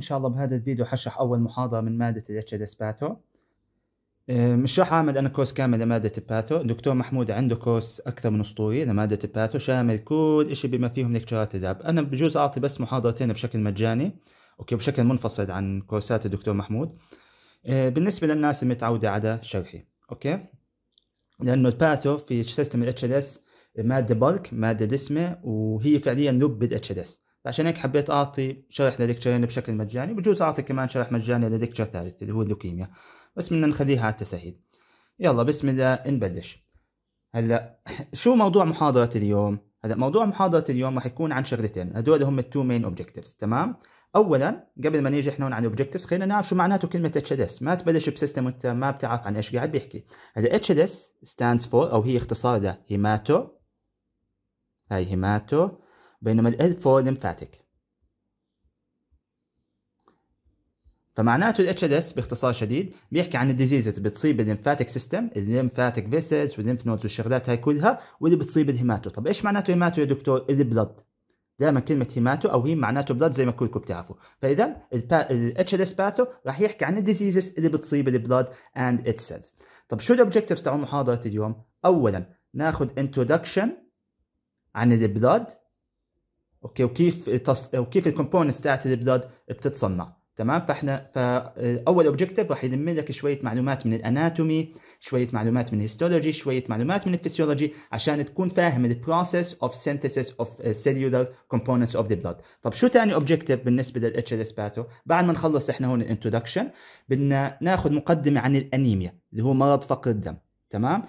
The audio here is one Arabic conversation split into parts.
وان شاء الله بهذا الفيديو حشرح اول محاضره من ماده الاتش دي باثو مش راح اعمل انا كورس كامل لماده الباثو الدكتور محمود عنده كورس اكثر من اسطوري لماده الباثو شامل كل شيء بما فيهم ليكتشرات الذهب انا بجوز اعطي بس محاضرتين بشكل مجاني اوكي بشكل منفصل عن كورسات الدكتور محمود إيه، بالنسبه للناس المتعوده على شرحي اوكي لانه الباثو في سيستم الاتش اس ماده بلك ماده دسمه وهي فعليا لب الاتش عشان هيك حبيت اعطي شرح لليكتشرين بشكل مجاني بجوز اعطي كمان شرح مجاني لليكتشر ثالث اللي هو اللوكيميا بس بدنا نخليها على التسهيل يلا بسم الله نبلش هلا شو موضوع محاضرة اليوم؟ هلا موضوع محاضرة اليوم رح يكون عن شغلتين، هدول هم التو مين اوبجيكتيفز تمام؟ اولا قبل ما نيجي احنا هون عن الاوبجيكتيفز خلينا نعرف شو معناته كلمة اتش ال اس، ما تبلش بسيستم وانت ما بتعرف عن ايش قاعد بيحكي. هلا اتش ال اس ستاندز فور او هي اختصار لهيماتو هاي هيماتو بينما الإذ 4 لمفاتيك فمعناته الاتش ال اس باختصار شديد بيحكي عن اللي بتصيب الليمفاتيك سيستم الليمفاتيك فيسلز والليمف نودز والشغلات هاي كلها واللي بتصيب الهيماتو طب ايش معناته هيماتو يا دكتور البلد دائما كلمه هيماتو او هيم معناته بلد زي ما كلكم بتعرفوا فاذا الاتش ال اس باثو راح يحكي عن الديزيزز اللي بتصيب البلد اند اتس سيلز طب شو الاوبجيكتيفز تاع محاضره اليوم اولا ناخذ انتروداكشن عن البلد اوكي وكيف تص... وكيف الكومبوننتس تاعت الابداد بتتصنع تمام فاحنا فاول اوبجيكتيف راح يلم لك شويه معلومات من الاناتومي شويه معلومات من الهيستولوجي شويه معلومات من الفسيولوجي عشان تكون فاهم البروسيس اوف سينثيسيس اوف سيلولار كومبوننتس اوف ذا بلاد طب شو ثاني اوبجيكتيف بالنسبه للاتش ال اس باتو بعد ما نخلص احنا هون الانترودكشن بدنا ناخذ مقدمه عن الانيميا اللي هو مرض فقر الدم تمام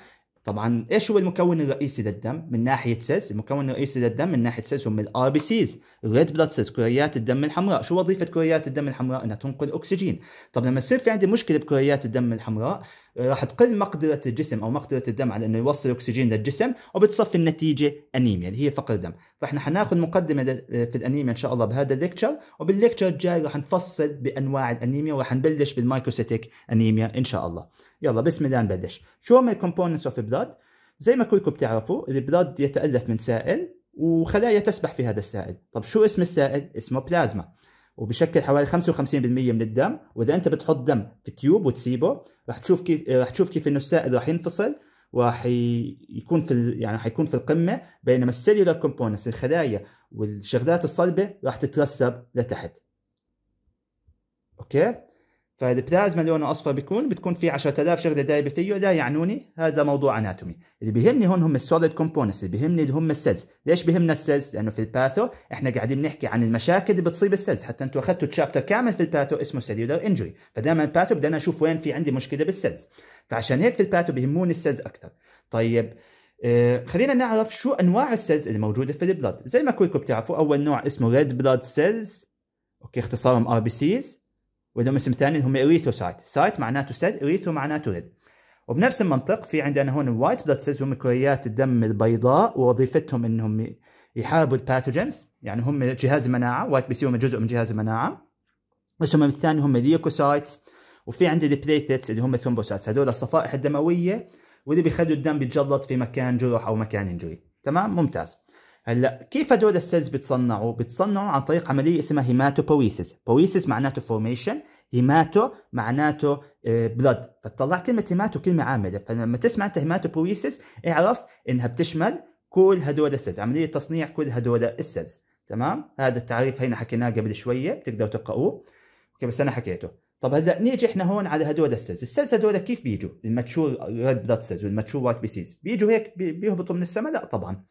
طبعا ايش هو المكون الرئيسي للدم من ناحيه سيلز المكون الرئيسي للدم من ناحيه سيلز هم الار بي سيز الريد بلاد سيلز كريات الدم الحمراء شو وظيفه كريات الدم الحمراء انها تنقل اكسجين طب لما يصير في عندي مشكله بكريات الدم الحمراء آه، راح تقل مقدره الجسم او مقدره الدم على انه يوصل اكسجين للجسم وبتصفي النتيجه انيميا اللي هي فقر دم فاحنا حناخذ مقدمه آه، في الانيميا ان شاء الله بهذا الليكتشر وبالليكتشر الجاي راح نفصل بانواع الانيميا وراح نبلش بالمايكروسيتيك انيميا ان شاء الله يلا بسم الله نبلش شو هم الكومبوننتس اوف بلاد زي ما كلكم بتعرفوا البلاد يتالف من سائل وخلايا تسبح في هذا السائل طب شو اسم السائل اسمه بلازما وبشكل حوالي 55% من الدم واذا انت بتحط دم في تيوب وتسيبه رح تشوف كيف رح تشوف كيف انه السائل رح ينفصل راح يكون في يعني حيكون في القمه بينما السيلولار كومبوننتس الخلايا والشغلات الصلبه راح تترسب لتحت اوكي فالبلازما لونه اصفر بيكون بتكون في 10000 شغله دايبه فيه لا يعنوني هذا موضوع اناتومي اللي بيهمني هون هم السوليد كومبوننتس اللي بيهمني اللي هم السيلز ليش بيهمنا السيلز لانه في الباثو احنا قاعدين نحكي عن المشاكل اللي بتصيب السيلز حتى انتم اخذتوا تشابتر كامل في الباثو اسمه سيلولار انجري فدائما الباثو بدنا نشوف وين في عندي مشكله بالسيلز فعشان هيك في الباثو بيهموني السيلز اكثر طيب آه، خلينا نعرف شو انواع السيلز اللي موجوده في البلد زي ما كلكم بتعرفوا اول نوع اسمه ريد بلاد سيلز اوكي اختصارهم ار بي سيز وعندهم اسم ثاني هم اريثوسايت سايت معناته سد اريثو معناته رد وبنفس المنطق في عندنا هون الوايت بلاد سيلز هم كريات الدم البيضاء ووظيفتهم انهم يحاربوا الباثوجنز يعني هم جهاز المناعه وايت بي سي هم جزء من جهاز المناعه واسمهم الثاني هم ليوكوسايتس وفي عندي البليتتس اللي هم الثومبوسايتس هذول الصفائح الدمويه واللي بيخلوا الدم بيتجلط في مكان جرح او مكان انجري تمام ممتاز هلا كيف هدول السيلز بتصنعوا؟ بتصنعوا عن طريق عمليه اسمها هيماتوبويسيس، بويسيس معناته فورميشن، هيماتو معناته بلد، آه، فتطلع كلمه هيماتو كلمه عامله، فلما تسمع انت هيماتوبويسيس اعرف انها بتشمل كل هدول السيلز، عمليه تصنيع كل هدول السيلز، تمام؟ هذا التعريف هينا حكيناه قبل شويه بتقدروا تقرأوه. اوكي بس انا حكيته. طب هلا نيجي احنا هون على هدول السيلز، السيلز هدول كيف بيجوا؟ الماتشور ريد بلاد سيلز والماتشور وايت بي سيلز، بيجوا هيك بيهبطوا من السماء؟ لا طبعا.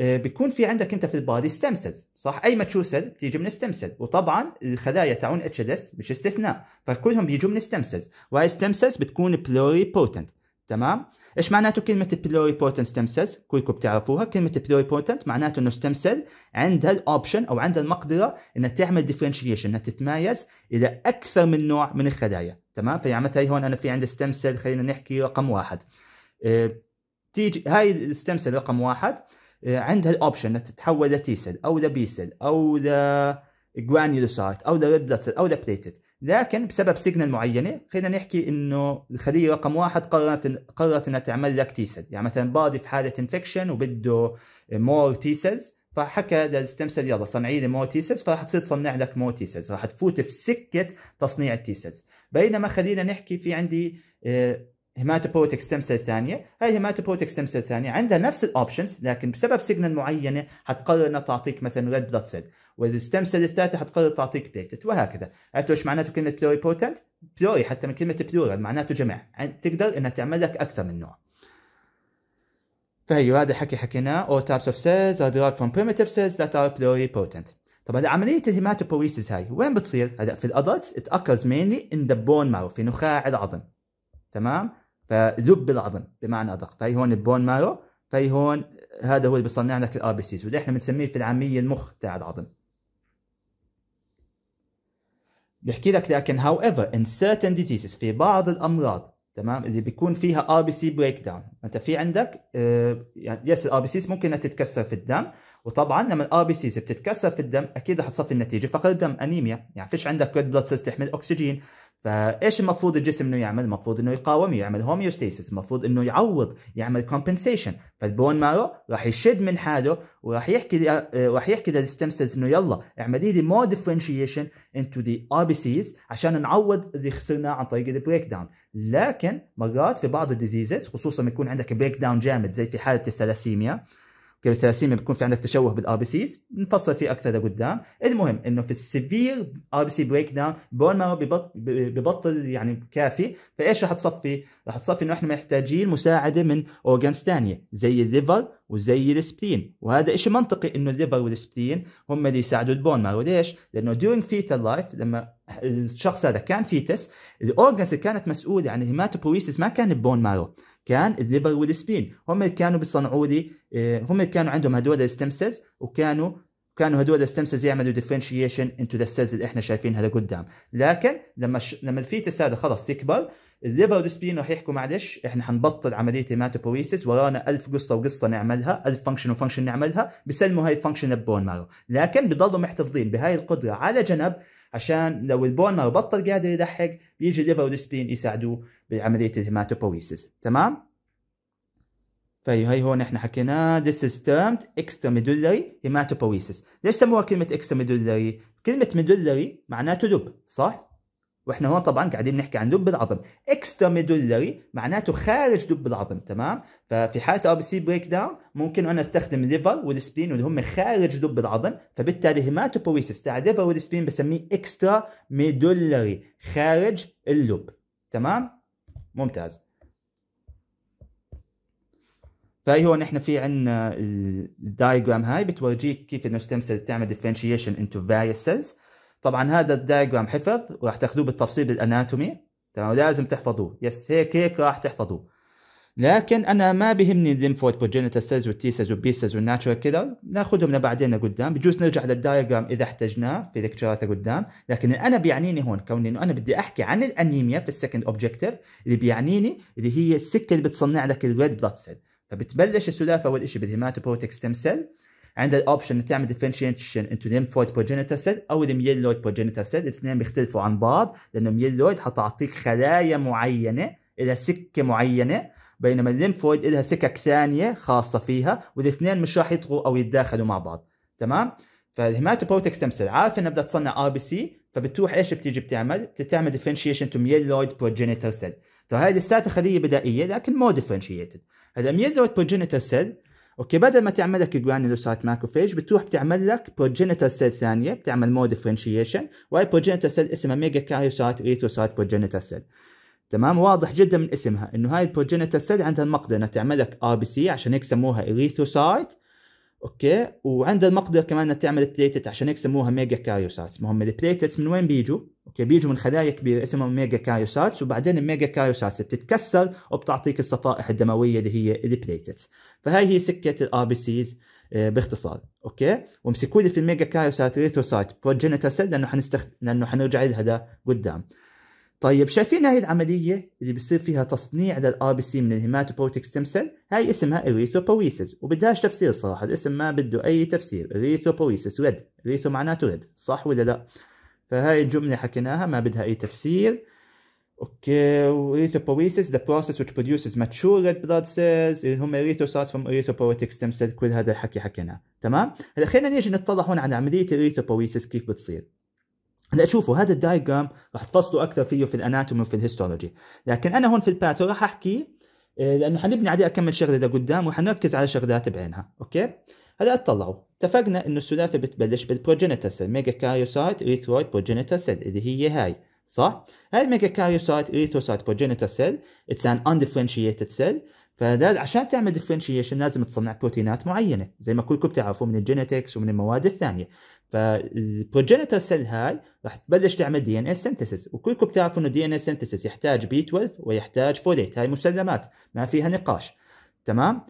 آه، بيكون في عندك انت في البادي ستيم سيلز صح اي ماتشور سيل تيجي من ستيم سيل وطبعا الخلايا تاعون اتش ال اس مش استثناء فكلهم بيجوا من ستيم سيلز وهاي ستيم سيلز بتكون بلوري بوتنت تمام ايش معناته كلمه بلوري بوتنت ستيم سيلز كلكم بتعرفوها كلمه بلوري بوتنت معناته انه ستيم سيل عندها الاوبشن او عندها المقدره انها تعمل ديفرنشيشن انها تتمايز الى اكثر من نوع من الخلايا تمام فيعني مثلا هون انا في عندي ستيم سيل خلينا نحكي رقم واحد آه، تيجي هاي الستيم سيل رقم واحد آه، عندها الاوبشن انها تتحول لتي سيل او لبي سيل او جرانيولوسايت او لريد بلاد سيل او لبليتد لكن بسبب سيجنال معينه خلينا نحكي انه الخليه رقم واحد قررت قررت انها تعمل لك تي سيل يعني مثلا بادي في حاله انفكشن وبده مور تي سيلز فحكى للستم سيل يلا صنعي لي مور تي سيلز فراح تصير تصنع لك مور تي سيلز راح تفوت في سكه تصنيع التي سيلز بينما خلينا نحكي في عندي آه، هيماتوبوتيك ستيم سيل ثانيه هاي هيماتوبوتيك ستيم سيل ثانيه عندها نفس الاوبشنز لكن بسبب سيجنال معينه حتقرر انها تعطيك مثلا ريد بلاد سيل والستيم سيل الثالثه حتقرر تعطيك بليتت وهكذا عرفتوا ايش معناته كلمه بلوري بوتنت بلوري حتى من كلمه بلورال معناته جمع تقدر انها تعمل لك اكثر من نوع فهي هذا الحكي حكيناه all types of cells are derived from primitive cells that are pluripotent طبعا عملية الهيماتوبويسيس هاي وين بتصير؟ هلا في الادلتس it occurs mainly in the bone مارو في نخاع العظم تمام؟ فلب العظم بمعنى ادق فهي هون البون مارو فهي هون هذا هو اللي بيصنع لك الار بي سيز واللي احنا بنسميه في العاميه المخ تاع العظم بيحكي لك لكن هاو ايفر ان سيرتن ديزيزز في بعض الامراض تمام اللي بيكون فيها ار بي سي بريك داون انت في عندك آه، يعني يس الار بي سيز ممكن انها تتكسر في الدم وطبعا لما الار بي سيز بتتكسر في الدم اكيد رح تصفي النتيجه فقر الدم انيميا يعني فيش عندك ريد بلاد سيلز تحمل اكسجين فايش المفروض الجسم انه يعمل؟ المفروض انه يقاوم يعمل هوميوستيسيس، المفروض انه يعوض يعمل كومبنسيشن، فالبون مارو راح يشد من حاله وراح يحكي آه، راح يحكي للستم سيلز انه يلا اعملي لي مور ديفرنشيشن انتو ذا ار بي سيز عشان نعوض اللي خسرناه عن طريق البريك داون، لكن مرات في بعض الديزيزز خصوصا يكون عندك بريك داون جامد زي في حاله الثلاسيميا كالثلاسيميا بيكون في عندك تشوه بالار بي سيز نفصل فيه اكثر لقدام المهم انه في السيفير ار بي سي بريك داون بون مارو ببطل يعني كافي فايش راح تصفي؟ راح تصفي انه احنا محتاجين مساعده من اورجانز ثانيه زي الليفر وزي السبلين وهذا شيء منطقي انه الليفر والسبلين هم اللي يساعدوا البون مارو ليش؟ لانه دورينج فيتال لايف لما الشخص هذا كان فيتس الاورجنز اللي كانت مسؤوله عن الهيماتوبويسيس ما كان البون مارو كان الليفر والسبين هم اللي كانوا بيصنعوا لي آه، هم اللي كانوا عندهم هدول الستمسز سيلز وكانوا كانوا هدول الستمسز سيلز يعملوا ديفرنشيشن انتو ذا سيلز اللي احنا شايفينها لقدام لكن لما ش... لما الفيتس هذا خلص يكبر الليفر والسبين راح يحكوا معلش احنا حنبطل عمليه الماتوبويسس ورانا ألف قصه وقصه نعملها ألف فانكشن وفانكشن نعملها بسلموا هاي الفانكشن البون مارو لكن بضلوا محتفظين بهاي القدره على جنب عشان لو البون مارو بطل قادر يلحق بيجي الليفر والسبين يساعدوه بعمليه الهيماتوبويسس تمام فهي هي هون احنا حكينا this is termed extramedullary hematopoiesis ليش سموها كلمة extramedullary؟ كلمة medullary معناته لب صح؟ واحنا هون طبعا قاعدين نحكي عن لب العظم اكسترا ميدولري معناته خارج لب العظم تمام ففي حاله ار بي سي بريك داون ممكن انا استخدم ليفر والسبين واللي هم خارج لب العظم فبالتالي هيماتوبويسس تاع ليفر والسبين بسميه اكسترا ميدولري خارج اللب تمام ممتاز فهي هون احنا في عندنا الدايجرام هاي بتورجيك كيف انه ستيم سيل بتعمل ديفرنشيشن انتو فاريوس سيلز طبعا هذا الدايجرام حفظ وراح تاخذوه بالتفصيل بالاناتومي تمام لازم تحفظوه يس هيك هيك راح تحفظوه لكن انا ما بيهمني الليمفويد بروجينيتال سيلز والتي سيلز والبي سيلز والناتشورال كيلر ناخذهم لبعدين لقدام بجوز نرجع للدايجرام اذا احتجناه في لكتشرات لقدام لكن انا بيعنيني هون كوني انه انا بدي احكي عن الانيميا في السكند اوبجيكتيف اللي بيعنيني اللي هي السكه اللي بتصنع لك الريد بلاد سيل فبتبلش السلافه اول شيء بالهيماتوبروتيك ستيم سيل عندها الاوبشن تعمل ديفرنشيشن انتو ليمفويد بروجينيتا سيل او الميلويد بروجينيتا سيل الاثنين بيختلفوا عن بعض لان الميلويد حتعطيك خلايا معينه لها سكه معينه بينما الليمفويد لها سكك ثانيه خاصه فيها والاثنين مش راح يطغوا او يتداخلوا مع بعض تمام فالهيماتوبروتيك ستيم سيل عارف انها بدها تصنع ار بي سي فبتروح ايش بتيجي بتعمل؟ بتعمل ديفرنشيشن تو ميلويد بروجينيتا سيل، فهي لساتها خليه بدائيه لكن مو ديفرنشيتد، هلا ميلويد بروجينيتال سيل اوكي بدل ما تعمل لك جرانيلوسايت ماكروفيج بتروح بتعمل لك بروجينيتال سيل ثانيه بتعمل مور ديفرنشيشن وهي بروجينيتال سيل اسمها ميجا كاريوسايت ريثوسايت بروجينيتال سيل تمام واضح جدا من اسمها انه هاي البروجينيتال سيل عندها المقدره انها تعمل لك ار بي سي عشان هيك سموها ريثوسايت اوكي وعندها المقدره كمان انها تعمل بليتت عشان هيك سموها ميجا كاريوسايت المهم البليتت من وين بيجوا؟ اوكي بيجوا من خلايا كبيره اسمها ميجا كاريوسايت وبعدين الميجا كاريوسايت بتتكسر وبتعطيك الصفائح الدمويه اللي هي البليتت فهاي هي سكه الار بي سيز آه، باختصار اوكي وامسكوا لي في الميجا كايوساتريتوسايت بروجينيتور سيل لانه حنستخد... لانه حنرجع لها قدام طيب شايفين هاي العمليه اللي بيصير فيها تصنيع للار بي سي من الهيماتوبروتيك ستيم سيل هاي اسمها اريثروبويسيس وبدهاش تفسير صراحه الاسم ما بده اي تفسير اريثروبويسيس ريد اريثو معناته ريد صح ولا لا فهاي الجمله حكيناها ما بدها اي تفسير اوكي وريثوبويسس ذا بروسس which produces mature red blood cells اللي هم erythrocytes from erythropoietic stem cells كل هذا الحكي حكيناه تمام هلا خلينا نيجي نطلع هون عن عملية الريثوبويسس كيف بتصير هلا شوفوا هذا الدايجرام راح تفصلوا اكثر فيه في الاناتومي وفي الهيستولوجي لكن انا هون في الباثو راح احكي آه، لانه حنبني عليه اكمل شغله لقدام وحنركز على شغلات بعينها اوكي هلا اطلعوا اتفقنا انه السلافه بتبلش بالبروجينيتال سيل ميجا كاريوسايت ريثرويد بروجينيتال سيل اللي هي هاي صح؟ هاي هالميجاكاريوسايت اريثروسايت بروجينيتال سيل اتس ان اندفرنشيتد سيل فعشان تعمل ديفرنشيشن لازم تصنع بروتينات معينه زي ما كلكم بتعرفوا من الجينيتكس ومن المواد الثانيه فالبروجينيتور سيل هاي راح تبلش تعمل دي ان اس سنتسيس وكلكم بتعرفوا انه دي ان اس سنتسيس يحتاج بي 12 ويحتاج فوليت هاي مسلمات ما فيها نقاش تمام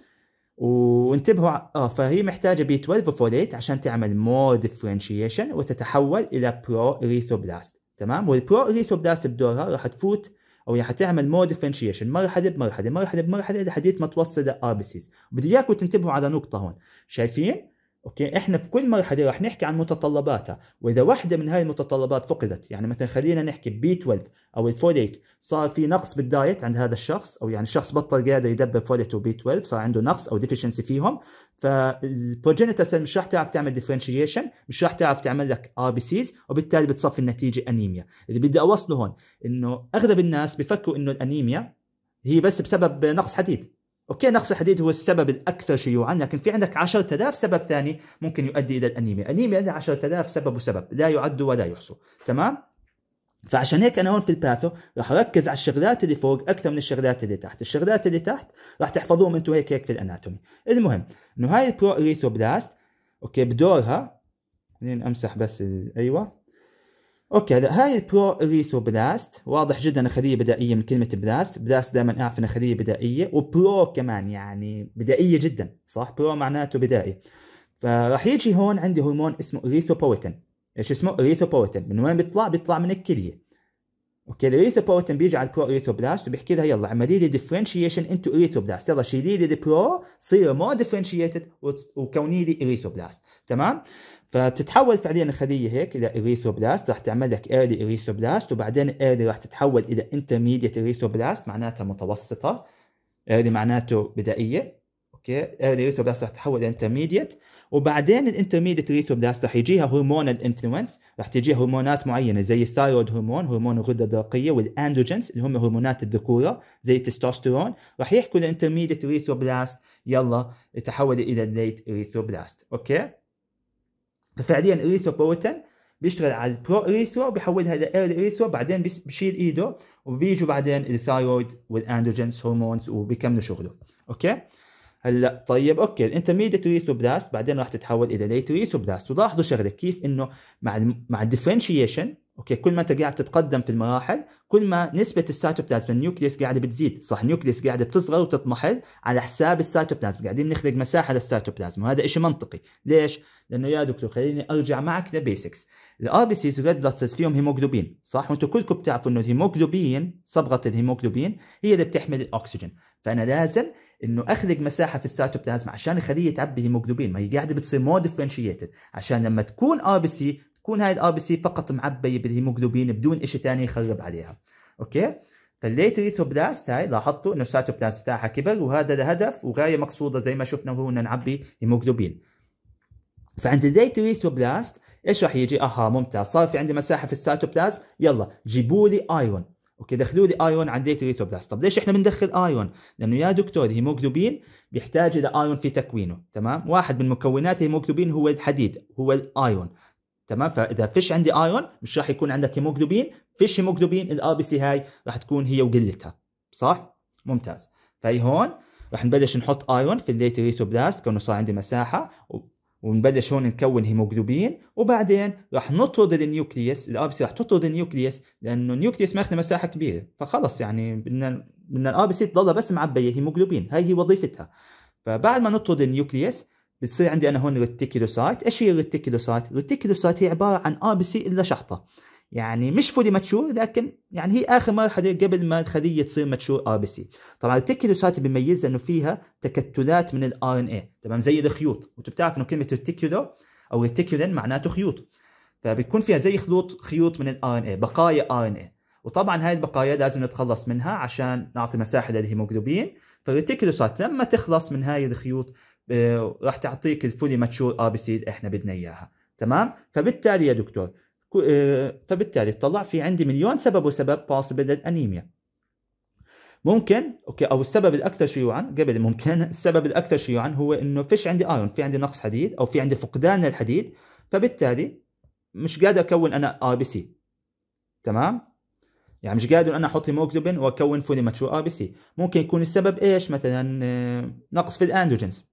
وانتبهوا اه فهي محتاجه بي 12 وفوليت عشان تعمل مور ديفرنشيشن وتتحول الى برو اريثوبلاست تمام والبرو ريثوبلاست بدورها راح تفوت او راح تعمل مور ديفرنشيشن مرحله بمرحله مرحله بمرحله لحديت ما توصل بي سيز بدي اياكم تنتبهوا على نقطه هون شايفين اوكي احنا في كل مرحله راح نحكي عن متطلباتها واذا واحده من هاي المتطلبات فقدت يعني مثلا خلينا نحكي بي 12 او الفوليت صار في نقص بالدايت عند هذا الشخص او يعني الشخص بطل قادر يدبر فوليت وبي 12 صار عنده نقص او ديفيشنسي فيهم فالبروجينيتال سيل مش راح تعرف تعمل ديفرنشيشن مش راح تعرف تعمل لك ار بي سيز وبالتالي بتصفي النتيجه انيميا اللي بدي اوصله هون انه اغلب الناس بفكروا انه الانيميا هي بس بسبب نقص حديد اوكي نقص الحديد هو السبب الاكثر شيوعا لكن في عندك 10000 سبب ثاني ممكن يؤدي الى الانيميا الانيميا عندها 10000 سبب وسبب لا يعد ولا يحصى تمام فعشان هيك انا هون في الباثو راح اركز على الشغلات اللي فوق اكثر من الشغلات اللي تحت، الشغلات اللي تحت راح تحفظوهم انتم هيك هيك في الاناتومي، المهم انه هاي البرو اريثوبلاست اوكي بدورها خليني امسح بس ايوه اوكي هاي البرو اريثوبلاست واضح جدا خليه بدائيه من كلمه بلاست بلاست دائما اعرف انها خليه بدائيه وبرو كمان يعني بدائيه جدا صح برو معناته بدائي فراح يجي هون عندي هرمون اسمه اريثوبويتين ايش اسمه اريثوبويتين من وين بيطلع بيطلع من الكليه اوكي الاريثوبويتين بيجي على البرو اريثوبلاست وبيحكي لها يلا اعملي لي ديفرنشيشن انتو اريثوبلاست يلا شيلي لي البرو صيري مو ديفرنشيتد وكوني لي اريثوبلاست تمام فبتتحول فعليا الخلية هيك إلى اريثوبلاست راح تعمل لك إيرلي إريثروبلاست وبعدين إيرلي راح تتحول إلى انترميديت إريثروبلاست معناتها متوسطة إيرلي معناته بدائية أوكي إيرلي إريثروبلاست راح تتحول إلى انترميديت وبعدين الانترميديت إريثروبلاست راح يجيها هرمون الانفلونس راح تجيها هرمونات معينة زي الثايرويد هرمون هرمون الغدة الدرقية والأندروجينز اللي هم هرمونات الذكورة زي التستوستيرون راح يحكوا للانترميديت إريثروبلاست يلا تحولي إلى الليت إريثروبلاست أوكي ففعليا اريثروبويتن بيشتغل على البرو اريثرو بيحولها الى اريثرو بعدين بشيل ايده وبيجوا بعدين الثايرويد والاندروجينز هرمونز وبيكملوا شغله اوكي هلا طيب اوكي اريثرو بلاست بعدين راح تتحول الى ليت بلاست ولاحظوا شغله كيف انه مع مع الديفرنشيشن اوكي كل ما انت قاعد تتقدم في المراحل كل ما نسبه السيتوبلازم النيوكليس قاعده بتزيد صح النيوكليس قاعده بتصغر وتطمحل على حساب السيتوبلازم قاعدين نخلق مساحه للسيتوبلازم وهذا شيء منطقي ليش لانه يا دكتور خليني ارجع معك لبيسكس الار بي سيز والريد بلاد سيلز فيهم هيموجلوبين صح وانتم كلكم بتعرفوا انه الهيموجلوبين صبغه الهيموجلوبين هي اللي بتحمل الاكسجين فانا لازم انه اخلق مساحه في السيتوبلازم عشان الخليه تعبي هيموجلوبين ما هي قاعده بتصير مو ديفرنشيتد عشان لما تكون ار بي سي تكون هاي الار بي سي فقط معبيه بالهيموجلوبين بدون شيء ثاني يخرب عليها اوكي فالليتريثوبلاست هاي لاحظتوا انه السيتوبلازم بتاعها كبر وهذا لهدف وغايه مقصوده زي ما شفنا هو انه نعبي هيموجلوبين فعند الليتريثوبلاست ايش راح يجي؟ اها ممتاز صار في عندي مساحه في السيتوبلازم يلا جيبوا لي ايرون اوكي دخلوا لي ايون عن ليتريثوبلاست طب ليش احنا بندخل ايون لانه يا دكتور الهيموجلوبين بيحتاج الى ايون في تكوينه تمام واحد من مكونات الهيموجلوبين هو الحديد هو الايون تمام فاذا فيش عندي ايون مش راح يكون عندك هيموجلوبين فيش هيموجلوبين الار بي سي هاي راح تكون هي وقلتها صح ممتاز فهي هون راح نبلش نحط ايون في الليتريثوبلاست كونه صار عندي مساحه ونبلش هون نكون هيموجلوبين وبعدين راح نطرد النيوكليوس سي راح تطرد النيوكليوس لانه النيوكليوس ماخذ مساحه كبيره فخلص يعني بدنا بدنا الار بي سي تضلها بس معبيه هيموجلوبين هاي هي وظيفتها فبعد ما نطرد النيوكليوس بتصير عندي انا هون ريتيكيلوسايت ايش هي الريتيكيلوسايت الريتيكيلوسايت هي عباره عن ار بي سي الا شحطه يعني مش فولي ماتشور لكن يعني هي اخر مرحله قبل ما الخليه تصير ماتشور ار بي سي طبعا الريتيكيلوسايت بيميزها انه فيها تكتلات من الار ان اي تمام زي الخيوط وانتم بتعرف انه كلمه ريتيكولو او ريتيكولين معناته خيوط فبتكون فيها زي خيوط خيوط من الار ان اي بقايا ار ان اي وطبعا هاي البقايا لازم نتخلص منها عشان نعطي مساحه للهيموجلوبين فالريتيكولوسايت لما تخلص من هاي الخيوط آه، راح تعطيك الفولي ماتشور ار آه، بي سي اللي احنا بدنا اياها تمام فبالتالي يا دكتور آه، فبالتالي طلع في عندي مليون سبب وسبب possible للانيميا ممكن اوكي او السبب الاكثر شيوعا قبل ممكن السبب الاكثر شيوعا هو انه فيش عندي ايرون في عندي نقص حديد او في عندي فقدان للحديد فبالتالي مش قادر اكون انا ار بي سي تمام يعني مش قادر انا احط هيموجلوبين واكون فولي ماتشور ار بي سي ممكن يكون السبب ايش مثلا نقص في الاندروجينز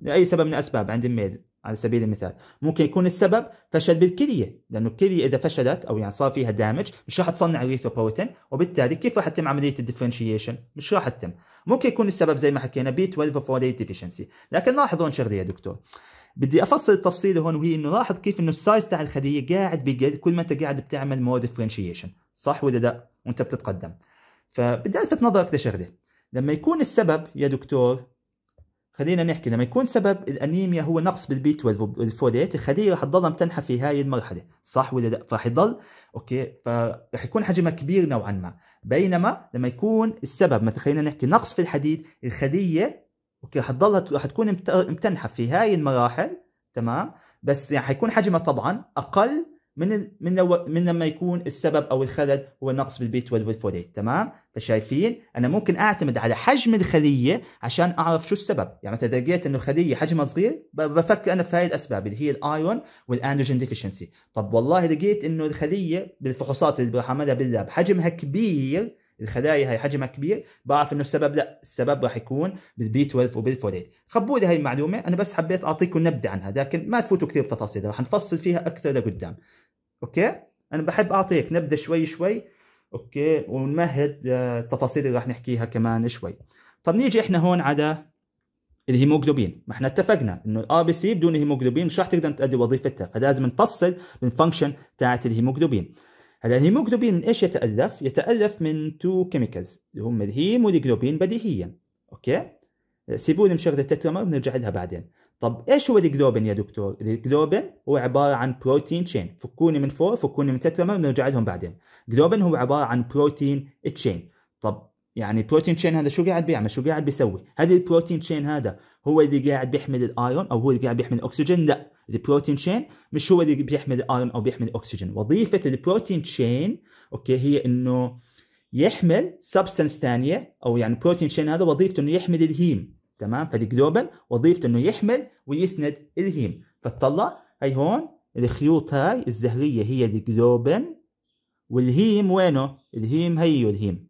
لاي سبب من الاسباب عند الميل على سبيل المثال ممكن يكون السبب فشل بالكليه لانه الكليه اذا فشلت او يعني صار فيها دامج مش راح تصنع الريثوبويتين وبالتالي كيف راح تتم عمليه الديفرنشيشن مش راح تتم ممكن يكون السبب زي ما حكينا بي 12 فوليت ديفيشنسي لكن لاحظ هون شغله يا دكتور بدي افصل التفصيل هون وهي انه لاحظ كيف انه السايز تاع الخليه قاعد بيقل كل ما انت قاعد بتعمل مور ديفرنشيشن صح ولا لا وانت بتتقدم فبدي الفت نظرك لشغله لما يكون السبب يا دكتور خلينا نحكي لما يكون سبب الانيميا هو نقص بالبي 12 والفوليت الخليه رح تضلها متنحه في هاي المرحله صح ولا لا فرح يضل اوكي فرح يكون حجمها كبير نوعا ما بينما لما يكون السبب مثلا خلينا نحكي نقص في الحديد الخليه اوكي رح تضلها رح تكون متنحه في هاي المراحل تمام بس يعني حيكون حجمها طبعا اقل من من من لما يكون السبب او الخلل هو نقص بالبي 12 والفوليت تمام فشايفين انا ممكن اعتمد على حجم الخليه عشان اعرف شو السبب يعني مثلا لقيت انه الخليه حجمها صغير بفكر انا في هاي الاسباب اللي هي الايرون والاندروجين ديفشنسي طب والله لقيت انه الخليه بالفحوصات اللي راح اعملها باللاب حجمها كبير الخلايا هاي حجمها كبير بعرف انه السبب لا السبب راح يكون بالبي 12 وبالفوليت خبوا لي هاي المعلومه انا بس حبيت اعطيكم نبذه عنها لكن ما تفوتوا كثير بتفاصيلها راح نفصل فيها اكثر لقدام اوكي انا بحب اعطيك نبدا شوي شوي اوكي ونمهد آه، التفاصيل اللي راح نحكيها كمان شوي طب نيجي احنا هون على الهيموجلوبين ما احنا اتفقنا انه الار بي سي بدون هيموجلوبين مش راح تقدر تؤدي وظيفتها فلازم نفصل من فانكشن تاعت الهيموجلوبين هلا الهيموجلوبين من ايش يتالف يتالف من تو كيميكالز اللي هم الهيم والجلوبين بديهيا اوكي سيبوني مشغله التترمر بنرجع لها بعدين طب ايش هو الجلوبين يا دكتور؟ الجلوبين هو عباره عن بروتين تشين، فكوني من فوق فكوني من تترمر نرجع لهم بعدين. جلوبين هو عباره عن بروتين تشين، طب يعني البروتين تشين هذا شو قاعد بيعمل؟ شو قاعد بيسوي؟ هذا البروتين تشين هذا هو اللي قاعد بيحمل الايرون او هو اللي قاعد بيحمل الاكسجين؟ لا، البروتين تشين مش هو اللي بيحمل الايرون او بيحمل الاكسجين، وظيفه البروتين تشين اوكي هي انه يحمل سبستنس ثانيه او يعني البروتين تشين هذا وظيفته انه يحمل الهيم تمام فالجلوبال وظيفته انه يحمل ويسند الهيم فتطلع هي هون الخيوط هاي الزهريه هي الجلوبال والهيم وينه؟ الهيم هيو الهيم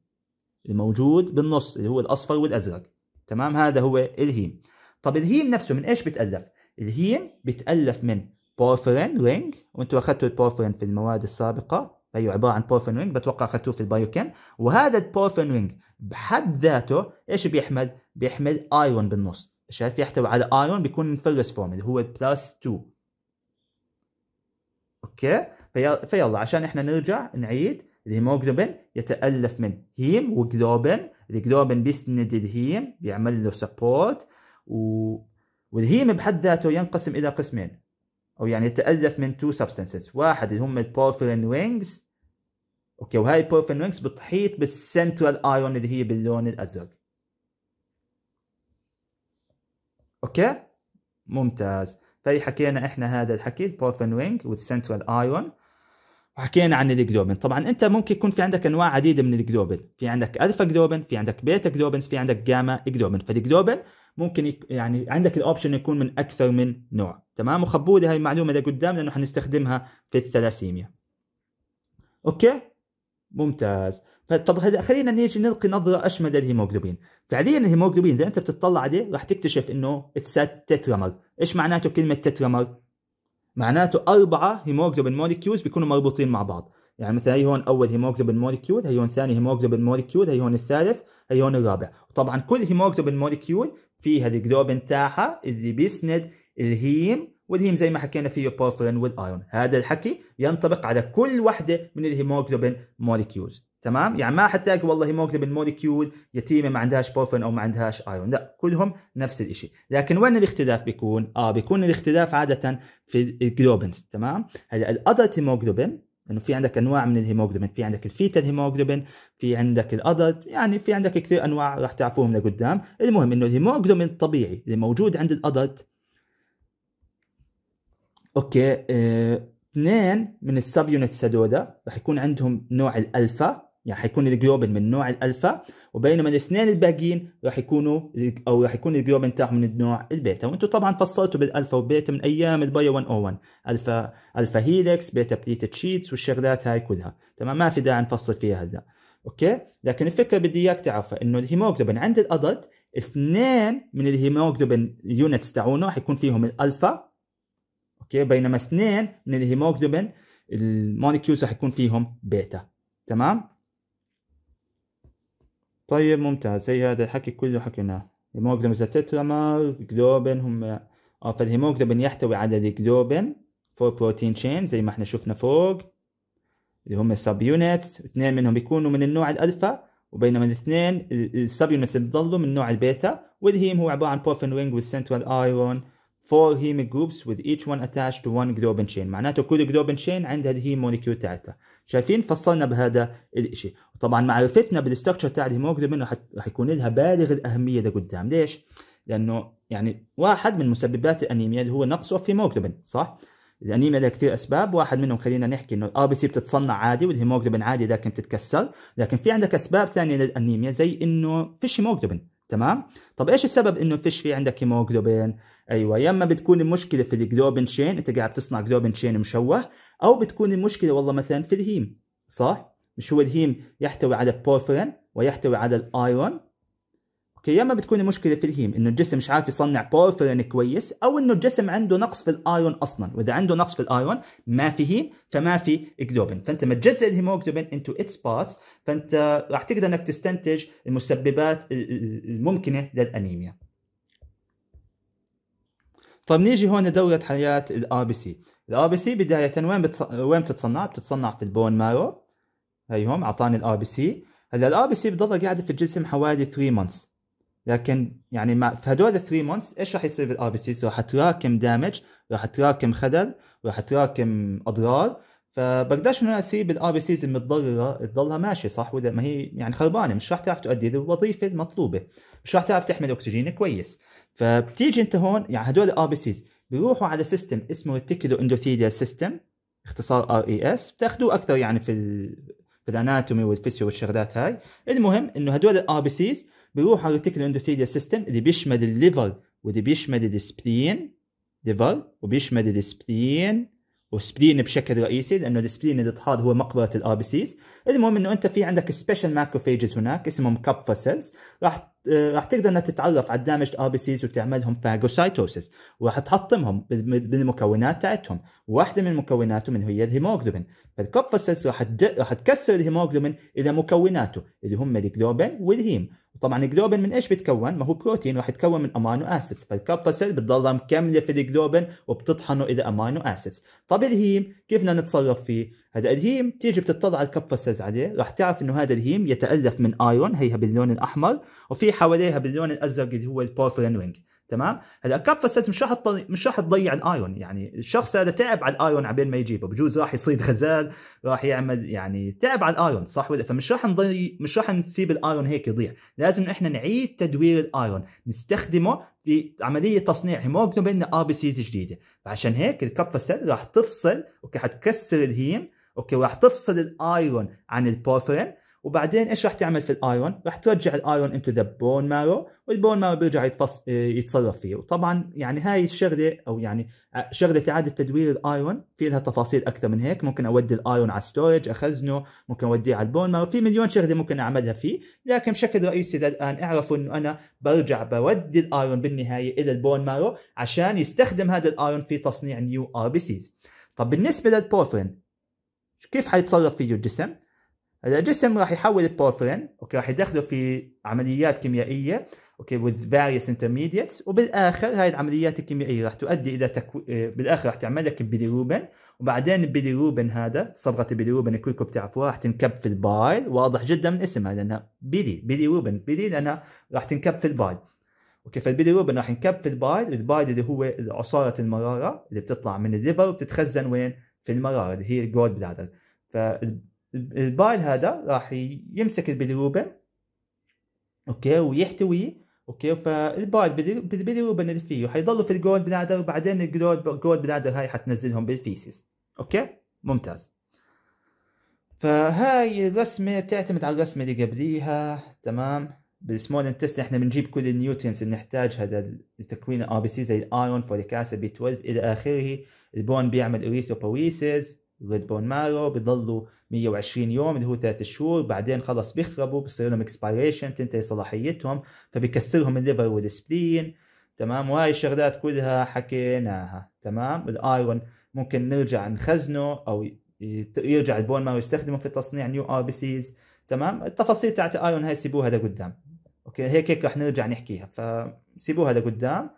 الموجود بالنص اللي هو الاصفر والازرق تمام هذا هو الهيم طب الهيم نفسه من ايش بتالف؟ الهيم بتالف من بورفرين رينج وانتم اخذتوا البورفرين في المواد السابقه هي أيوة، عباره عن بورفرين رينج بتوقع اخذتوه في البايوكيم وهذا البورفرين رينج بحد ذاته ايش بيحمل؟ بيحمل ايون بالنص شايف يحتوي على ايون بيكون مثلث فورم اللي هو بلس 2 اوكي فيلا عشان احنا نرجع نعيد الهيموجلوبين يتالف من هيم وجلوبين الجلوبين بيسند الهيم بيعمل له سبورت و... والهيم بحد ذاته ينقسم الى قسمين او يعني يتالف من تو سبستنسز واحد اللي هم البورفرين رينجز اوكي وهاي البورفرين رينجز بتحيط بالسنترال ايون اللي هي باللون الازرق اوكي ممتاز فهي حكينا احنا هذا الحكي وينج والسنترال ايرون وحكينا عن الجلوبين طبعا انت ممكن يكون في عندك انواع عديده من الجلوبين في عندك الفا جلوبين في عندك بيتا جلوبين في عندك جاما جلوبين فالجلوبين ممكن يك... يعني عندك الاوبشن يكون من اكثر من نوع تمام وخبولي هاي المعلومه لقدام لانه حنستخدمها في الثلاسيميا اوكي ممتاز طيب، طب هذا خلينا نيجي نلقي نظره اشمل للهيموجلوبين فعليا الهيموجلوبين اذا انت بتطلع عليه راح تكتشف انه اتس تترامر ايش معناته كلمه تترامر معناته أربعة هيموجلوبين موليكيولز بيكونوا مربوطين مع بعض يعني مثلا هي هون أول هيموجلوبين موليكيول هي هون ثاني هيموجلوبين موليكيول هي هون الثالث هي هون الرابع وطبعا كل هيموجلوبين موليكيول فيها الجلوبين تاعها اللي بيسند الهيم والهيم زي ما حكينا فيه البورفرين والايرون هذا الحكي ينطبق على كل وحده من الهيموجلوبين موليكيولز تمام يعني ما حتلاقي والله هيموجلوبين موليكيول يتيمه ما عندهاش بورفرين او ما عندهاش ايرون لا كلهم نفس الشيء لكن وين الاختلاف بيكون اه بيكون الاختلاف عاده في الجلوبينز تمام هلا الادلت هيموجلوبين انه في عندك انواع من الهيموجلوبين في عندك الفيتال هيموجلوبين في عندك الادلت يعني في عندك كثير انواع راح تعرفوهم لقدام المهم انه الهيموجلوبين الطبيعي اللي موجود عند الادلت اوكي آه، اثنين اه من السب يونتس هذول راح يكون عندهم نوع الالفا يعني حيكون الجلوبين من نوع الالفا وبينما الاثنين الباقيين راح يكونوا او راح يكون الجلوبين تاعهم من نوع البيتا وانتم طبعا فصلتوا بالالفا والبيتا من ايام البايو 101 الفا الفا هيلكس بيتا بليتد شيتس والشغلات هاي كلها تمام ما في داعي نفصل فيها هلا اوكي لكن الفكره بدي اياك تعرفها انه الهيموجلوبين عند الادلت اثنين من الهيموجلوبين يونتس تاعونه حيكون فيهم الالفا اوكي بينما اثنين من الهيموجلوبين المونيكيوز راح يكون فيهم بيتا تمام طيب ممتاز زي هذا الحكي كله حكيناه هيموجلوبين اذا جلوبين هم اه فالهيموجلوبين يحتوي على الجلوبين فور بروتين تشين زي ما احنا شفنا فوق اللي هم السب يونتس اثنين منهم بيكونوا من النوع الالفا وبينما الاثنين السب يونتس بضلوا من نوع البيتا والهيم هو عباره عن بوفن وينج والسنترال ايرون four heme groups with each one attached to one globin chain معناته كل globin chain عندها الهيم موليكيول تاعتها شايفين فصلنا بهذا الشيء طبعا معرفتنا بالستركتشر تاع الهيموجلوبين رح يكون لها بالغ الاهميه لقدام ليش لانه يعني واحد من مسببات الانيميا اللي هو نقص اوف هيموجلوبين صح الانيميا لها كثير اسباب واحد منهم خلينا نحكي انه الار بي سي بتتصنع عادي والهيموجلوبين عادي لكن بتتكسر لكن في عندك اسباب ثانيه للانيميا زي انه فيش هيموجلوبين تمام طب ايش السبب انه فيش في عندك هيموجلوبين ايوه يا اما بتكون المشكله في الجلوبين شين انت قاعد بتصنع جلوبين شين مشوه او بتكون المشكله والله مثلا في الهيم صح مش هو الهيم يحتوي على البورفرين ويحتوي على الايرون اوكي يا اما بتكون المشكله في الهيم انه الجسم مش عارف يصنع بورفرين كويس او انه الجسم عنده نقص في الايون اصلا واذا عنده نقص في الايون ما في هيم فما في جلوبين فانت لما تجزء الهيموجلوبين انتو اتس بارتس فانت راح تقدر انك تستنتج المسببات الممكنه للانيميا طيب نيجي هون دورة حياة الار بي سي، الار بي سي بداية وين بتص... وين بتتصنع؟ بتتصنع في البون مارو هيهم اعطاني الار بي سي، هلا الار بي سي بتضل قاعدة في الجسم حوالي 3 مانثس، لكن يعني مع في هدول 3 مونث ايش راح يصير بالار بي سيز؟ راح تراكم دامج، راح تراكم خلل، راح تراكم اضرار، فبقدرش انه اسيب الار بي سيز المتضرره تضلها ماشيه صح ولا ما هي يعني خربانه مش راح تعرف تؤدي الوظيفه المطلوبه، مش راح تعرف تحمل اكسجين كويس، فبتيجي انت هون يعني هدول الار بي سيز بيروحوا على سيستم اسمه ريتيكولو اندوثيديال سيستم اختصار ار اي اس بتاخذوه اكثر يعني في ال... في الاناتومي والفيسيو والشغلات هاي، المهم انه هدول الار بي سيز بيروح على الريتيكولو اندوثيليا سيستم اللي بيشمل الليفر واللي بيشمل السبلين ليفر وبيشمل السبلين وسبلين بشكل رئيسي لانه السبلين اللي اتحاد هو مقبره الار بي سيز المهم انه انت في عندك سبيشال ماكروفيجز هناك اسمهم كاب سيلز راح آه، راح تقدر انك تتعرف على الدامج ار بي سيز وتعملهم فاجوسايتوسيس وراح تحطمهم بالمكونات تاعتهم واحده من مكوناتهم اللي هي الهيموجلوبين فالكابفا سيلز راح راح تكسر الهيموجلوبين الى مكوناته اللي هم الجلوبين والهيم طبعا الجلوبين من ايش بيتكون؟ ما هو بروتين راح يتكون من امينو اسيدز، سيل بتضلها مكمله في الجلوبين وبتطحنه الى امينو اسيدز، طب الهيم كيف بدنا نتصرف فيه؟ هذا الهيم تيجي بتطلع على سيلز عليه راح تعرف انه هذا الهيم يتالف من ايون هيها باللون الاحمر وفي حواليها باللون الازرق اللي هو البورفلين رينج، تمام هلا كاب فسس مش راح مش راح تضيع الايون يعني الشخص هذا تعب على الايون عبين ما يجيبه بجوز راح يصيد غزال راح يعمل يعني تعب على الايون صح ولا فمش راح نضيع مش راح نسيب الايون هيك يضيع لازم احنا نعيد تدوير الايون نستخدمه في عمليه تصنيع هيموجلوبين ار بي سيز جديده فعشان هيك الكاب فسل راح تفصل اوكي حتكسر الهيم اوكي راح تفصل الايرون عن البورفرين وبعدين ايش راح تعمل في الايون؟ راح ترجع الايون انتو ذا بون مارو والبون مارو بيرجع يتفص... يتصرف فيه وطبعا يعني هاي الشغله او يعني شغله اعاده تدوير الايون في لها تفاصيل اكثر من هيك ممكن اودي الايون على ستورج اخزنه ممكن اوديه على البون مارو في مليون شغله ممكن اعملها فيه لكن بشكل رئيسي للان اعرفوا انه انا برجع بودي الايون بالنهايه الى البون مارو عشان يستخدم هذا الايون في تصنيع نيو ار بي سيز طب بالنسبه للبورفرين كيف حيتصرف فيه الجسم؟ الجسم راح يحول البورفرين اوكي راح يدخله في عمليات كيميائيه اوكي with various intermediates وبالاخر هاي العمليات الكيميائيه راح تؤدي الى تكو... بالاخر راح تعمل لك البيليروبين وبعدين البيليروبين هذا صبغه البيليروبين كلكم بتعرفوها راح تنكب في البايل واضح جدا من اسمها لانها بيلي بيليروبين بيلي لانها راح تنكب في البايل اوكي فالبيليروبين راح ينكب في البايل البايل اللي هو عصاره المراره اللي بتطلع من الليفر وبتتخزن وين في المراره اللي هي الجولد بلادر البايل هذا راح يمسك البيلروبن اوكي ويحتويه اوكي فالبايل بالبيلروبن اللي فيه حيضلوا في الجولد بلادر وبعدين الجولد بلادر هاي حتنزلهم بالفيسز اوكي ممتاز فهاي الرسمه بتعتمد على الرسمه اللي قبليها تمام بالسمول انتست احنا بنجيب كل النيوترينز اللي بنحتاجها لتكوين الار بي سي زي الايرون فوليك اسيد بي 12 الى اخره البون بيعمل اريثروبويسز ريد بون مارو بضلوا 120 يوم اللي هو ثلاث شهور بعدين خلص بيخربوا بصير لهم اكسبيريشن تنتهي صلاحيتهم فبكسرهم الليفر والسبلين تمام وهاي الشغلات كلها حكيناها تمام الايرون ممكن نرجع نخزنه او يرجع البون مارو يستخدمه في تصنيع نيو ار بي سيز تمام التفاصيل تاعت الايرون هاي سيبوها لقدام اوكي هيك هيك رح نرجع نحكيها فسيبوها لقدام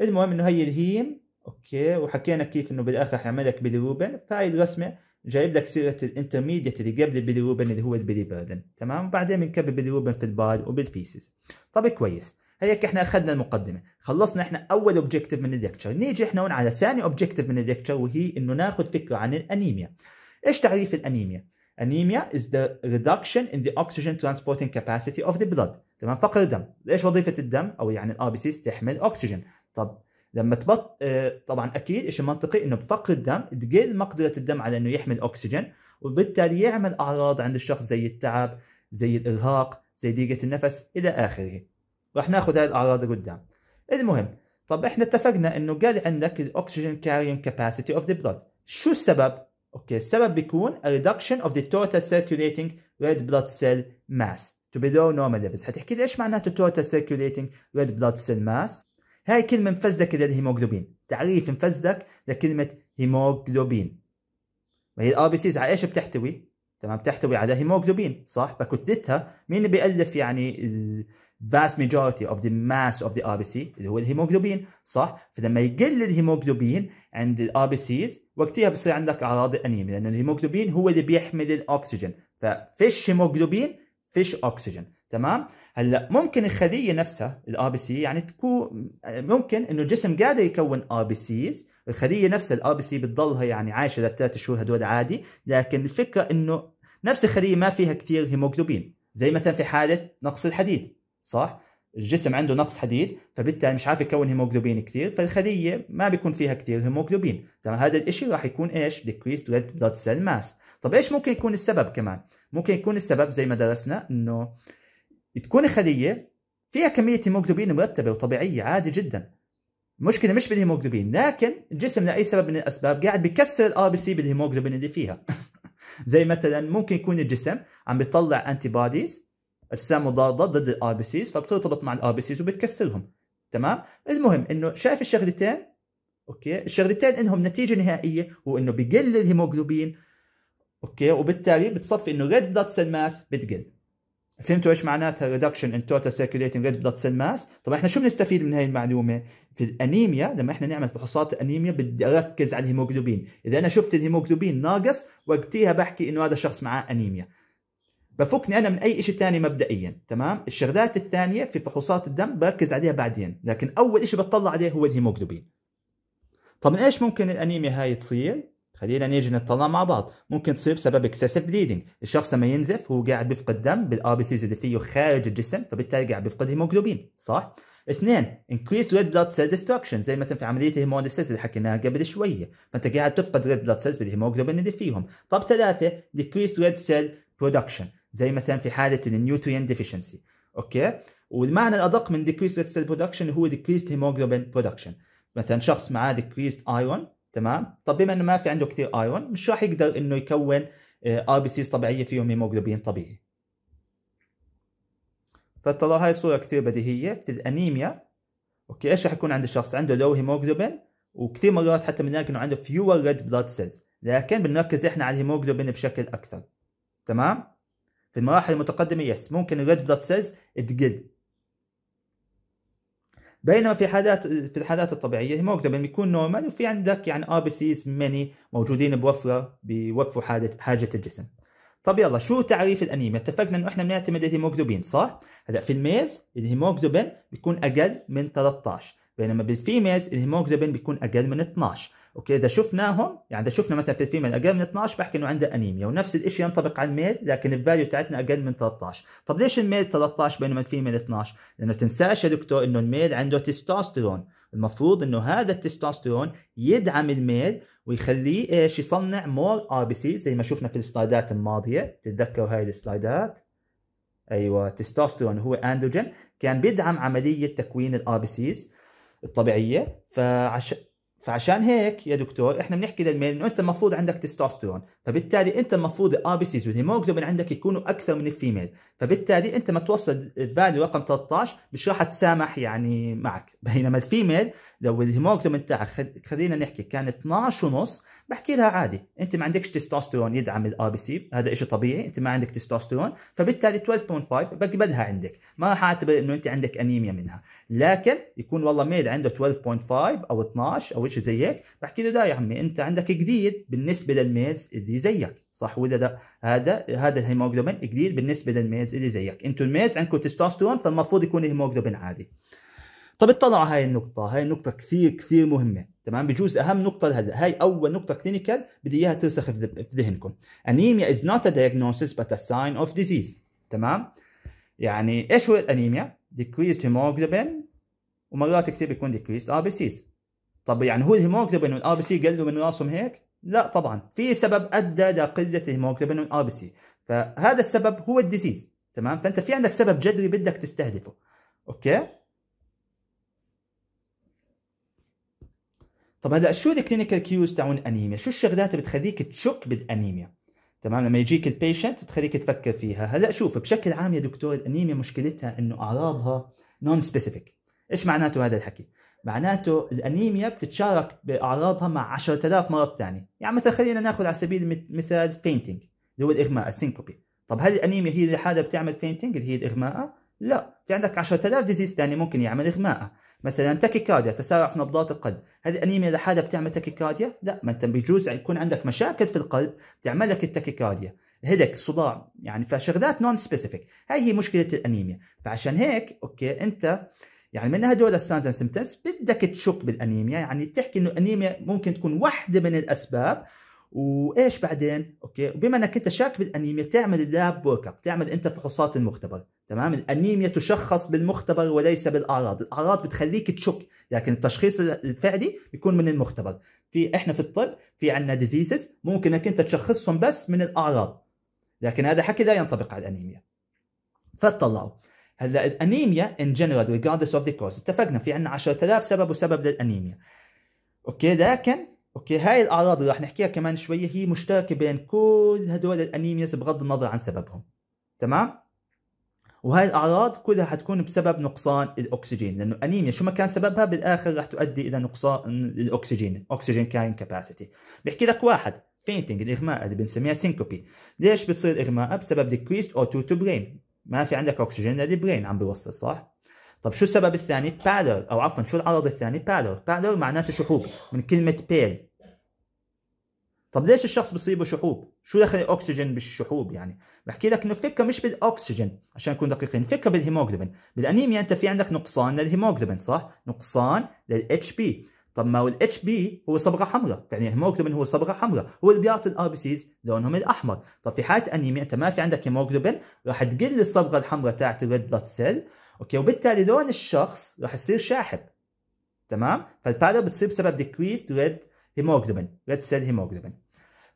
المهم انه هي الهيم اوكي وحكينا كيف انه بالاخر حيعمل لك بيلي روبن فهي الرسمه جايب لك سيره الانترميديت اللي قبل البيلي روبن اللي هو البيلي بيردن تمام وبعدين بنكبر بيلي روبن في البال وبالفيسز طب كويس هيك احنا اخذنا المقدمه خلصنا احنا اول اوبجيكتيف من الليكتشر نيجي احنا هون على ثاني اوبجيكتيف من الليكتشر وهي انه ناخذ فكره عن الانيميا ايش تعريف الانيميا انيميا is the reduction in the oxygen transporting capacity of the blood تمام فقر دم ايش وظيفه الدم او يعني الار بي سي تحمل اكسجين طب لما تبط آه، طبعا اكيد شيء منطقي انه بفقر الدم تقل مقدره الدم على انه يحمل اكسجين وبالتالي يعمل اعراض عند الشخص زي التعب زي الارهاق زي ضيقه النفس الى اخره راح ناخذ هاي الاعراض قدام المهم طب احنا اتفقنا انه قال عندك الاكسجين كارين كاباسيتي اوف ذا بلاد شو السبب اوكي السبب بيكون reduction of the total circulating red blood cell mass to below normal levels حتحكي لي ايش معناته total circulating red blood cell mass هاي كلمه مفزده كده الهيموجلوبين تعريف مفزدك لكلمه هيموجلوبين وهي الار بي سيز على ايش بتحتوي تمام بتحتوي على هيموجلوبين صح فكتلتها مين بيالف يعني الـ vast majority of the mass of the RBC اللي هو الهيموجلوبين صح فلما يقل الهيموجلوبين عند الار بي سيز وقتها بصير عندك اعراض الانيميا لانه الهيموجلوبين هو اللي بيحمل الاكسجين ففيش هيموجلوبين فيش اكسجين تمام هلا ممكن الخليه نفسها الاي بي سي يعني تكون ممكن انه الجسم قادر يكون اي بي سيز الخليه نفسها الاي بي سي بتضلها يعني عايشه للثلاث شهور هدول عادي لكن الفكره انه نفس الخليه ما فيها كثير هيموجلوبين زي مثلا في حاله نقص الحديد صح الجسم عنده نقص حديد فبالتالي مش عارف يكون هيموجلوبين كثير فالخليه ما بيكون فيها كثير هيموجلوبين تمام هذا الشيء راح يكون ايش decreased red blood cell mass طب ايش ممكن يكون السبب كمان ممكن يكون السبب زي ما درسنا انه تكون خليه فيها كميه هيموجلوبين مرتبه وطبيعيه عادي جدا المشكله مش بالهيموجلوبين لكن الجسم لاي سبب من الاسباب قاعد بكسر الار بي سي بالهيموجلوبين اللي فيها زي مثلا ممكن يكون الجسم عم بيطلع انتي بوديز اجسام مضاده ضد الار بي سيز فبترتبط مع الار بي سيز وبتكسرهم تمام المهم انه شايف الشغلتين اوكي الشغلتين انهم نتيجه نهائيه وانه بقل الهيموجلوبين اوكي وبالتالي بتصفي انه ريد بلاد سيل ماس بتقل فهمتوا ايش معناتها ريدكشن ان توتال سيركيليتنج ريد بلاد سيل ماس طب احنا شو بنستفيد من هاي المعلومه في الانيميا لما احنا نعمل فحوصات الانيميا بدي اركز على الهيموجلوبين اذا انا شفت الهيموجلوبين ناقص وقتيها بحكي انه هذا شخص معاه انيميا بفكني انا من اي شيء ثاني مبدئيا تمام الشغلات الثانيه في فحوصات الدم بركز عليها بعدين لكن اول شيء بتطلع عليه هو الهيموجلوبين طب من ايش ممكن الانيميا هاي تصير خلينا نيجي نطلع مع بعض ممكن تصير بسبب اكسسيف بليدنج الشخص لما ينزف هو قاعد بيفقد دم بالار بي سيز اللي فيه خارج الجسم فبالتالي قاعد بيفقد هيموجلوبين صح اثنين increased red blood cell destruction زي مثلا في عمليه الهيموليسيس اللي حكيناها قبل شويه فانت قاعد تفقد red blood cells بالهيموجلوبين اللي فيهم طب ثلاثه decreased red cell production زي مثلا في حاله النيوتريان ديفيشنسي اوكي والمعنى الادق من decreased red cell production هو decreased hemoglobin production مثلا شخص معاه decreased iron تمام طب بما انه ما في عنده كثير ايون مش راح يقدر انه يكون ار آه، بي سيز طبيعيه فيهم هيموجلوبين طبيعي فترى هاي صوره كثير بديهيه في الانيميا اوكي ايش راح يكون عند الشخص عنده لو هيموجلوبين وكثير مرات حتى بنلاقي انه عنده فيور ريد بلاد سيلز لكن بنركز احنا على الهيموجلوبين بشكل اكثر تمام في المراحل المتقدمه يس ممكن الريد بلاد سيلز تقل بينما في حالات في الحالات الطبيعيه موجوده بين يكون نورمال وفي عندك يعني ار بي سيز ماني موجودين بوفره بيوفروا حاجه حاجه الجسم طب يلا شو تعريف الانيميا؟ اتفقنا انه احنا بنعتمد الهيموجلوبين صح؟ هلا في الميز الهيموجلوبين بيكون اقل من 13 بينما بالفيميز الهيموجلوبين بيكون اقل من 12 اوكي اذا شفناهم يعني اذا شفنا مثلا في الفيميل اقل من 12 بحكي انه عنده انيميا ونفس الشيء ينطبق على الميل لكن الفاليو تاعتنا اقل من 13 طب ليش الميل 13 بينما الفيميل 12 لانه تنساش يا دكتور انه الميل عنده تستوستيرون المفروض انه هذا التستوستيرون يدعم الميل ويخليه ايش يصنع مور ار بي سي زي ما شفنا في السلايدات الماضيه تتذكروا هاي السلايدات ايوه التستوستيرون هو اندروجين كان بيدعم عمليه تكوين الار بي سيز الطبيعيه فعشان فعشان هيك يا دكتور احنا بنحكي للميل انه انت المفروض عندك تستوستيرون فبالتالي انت المفروض الار بي سيز والهيموجلوبين عندك يكونوا اكثر من الفيميل فبالتالي انت ما توصل الفاليو رقم 13 مش راح تسامح يعني معك بينما الفيميل لو الهيموجلوبين بتاعك خلينا نحكي كان 12 ونص بحكي لها عادي انت ما عندكش تستوستيرون يدعم الار بي سي هذا شيء طبيعي انت ما عندك تستوستيرون فبالتالي 12.5 بقبلها عندك ما راح اعتبر انه انت عندك انيميا منها لكن يكون والله ميل عنده 12.5 او 12 او شيء زي هيك بحكي له لا يا عمي انت عندك جديد بالنسبه للميلز اللي زيك صح ولا لا هذا هذا الهيموجلوبين جديد بالنسبه للميلز اللي زيك انتم الميلز عندكم تستوستيرون فالمفروض يكون الهيموجلوبين عادي طب على هاي النقطة هاي النقطة كثير كثير مهمة تمام بجوز أهم نقطة لهلا، هاي أول نقطة كلينيكال بدي إياها ترسخ في ذهنكم أنيميا is not a diagnosis but a sign of disease تمام يعني إيش هو الأنيميا decreased hemoglobin ومرات كثير بيكون decreased RBCs طب يعني هو الهيموجلوبين والار بي سي قلوا من راسهم هيك؟ لا طبعا في سبب ادى لقله الهيموجلوبين والار بي سي فهذا السبب هو الديزيز تمام فانت في عندك سبب جذري بدك تستهدفه اوكي طب هلا شو الكلينيكال كيوز تاعون انيميا؟ شو الشغلات اللي بتخليك تشك بالانيميا؟ تمام لما يجيك البيشنت بتخليك تفكر فيها، هلا شوف بشكل عام يا دكتور الانيميا مشكلتها انه اعراضها نون سبيسيفيك. ايش معناته هذا الحكي؟ معناته الانيميا بتتشارك باعراضها مع 10000 مرض ثاني، يعني مثلا خلينا ناخذ على سبيل المثال فينتنج اللي هو الاغماء السينكوبي. طب هل الانيميا هي لحالها بتعمل فينتنج اللي هي الاغماء؟ لا، في عندك 10000 ديزيز ثاني ممكن يعمل اغماء، مثلا تاكيكارديا تسارع في نبضات القلب هل الانيميا لحالها بتعمل تاكيكارديا لا ما انت بيجوز يكون عندك مشاكل في القلب تعمل لك التاكيكارديا هدك صداع يعني فشغلات نون سبيسيفيك هاي هي مشكله الانيميا فعشان هيك اوكي انت يعني من هدول الساينز اند سيمتومز بدك تشك بالانيميا يعني تحكي انه الانيميا ممكن تكون واحده من الاسباب وايش بعدين اوكي وبما انك انت شاك بالانيميا تعمل اللاب ورك اب تعمل انت فحوصات المختبر تمام الانيميا تشخص بالمختبر وليس بالاعراض الاعراض بتخليك تشك لكن التشخيص الفعلي بيكون من المختبر في احنا في الطب في عندنا ديزيزز ممكن انك انت تشخصهم بس من الاعراض لكن هذا حكي لا ينطبق على الانيميا فتطلعوا هلا الانيميا ان جنرال ريجاردس اوف ذا كوز اتفقنا في عندنا 10000 سبب وسبب للانيميا اوكي لكن اوكي هاي الاعراض اللي راح نحكيها كمان شويه هي مشتركه بين كل هدول الانيمياز بغض النظر عن سببهم تمام وهاي الاعراض كلها حتكون بسبب نقصان الاكسجين لانه انيميا شو ما كان سببها بالاخر راح تؤدي الى نقصان الاكسجين الاكسجين كاين كاباسيتي بيحكي لك واحد فينتنج الاغماء اللي بنسميها سينكوبي ليش بتصير اغماء بسبب ديكريست او تو تو برين ما في عندك اكسجين للبرين عم بيوصل صح طب شو السبب الثاني بالر او عفوا شو العرض الثاني بالر بالر معناته شحوب من كلمه بيل طب ليش الشخص بصيبه شحوب؟ شو دخل الاكسجين بالشحوب يعني؟ بحكي لك انه الفكه مش بالاكسجين عشان نكون دقيقين، الفكه بالهيموجلوبين، بالانيميا انت في عندك نقصان للهيموجلوبين صح؟ نقصان للاتش بي، طب ما هو الاتش بي هو صبغه حمراء، يعني الهيموجلوبين هو صبغه حمراء، هو اللي بيعطي الار بي سيز لونهم الاحمر، طب في حاله انيميا انت ما في عندك هيموجلوبين راح تقل الصبغه الحمراء تاعت الريد بلاد سيل، اوكي وبالتالي لون الشخص راح يصير شاحب تمام؟ فالبالر بتصير بسبب ديكريست ريد هيموجلوبين ريد سيل هيموجلوبين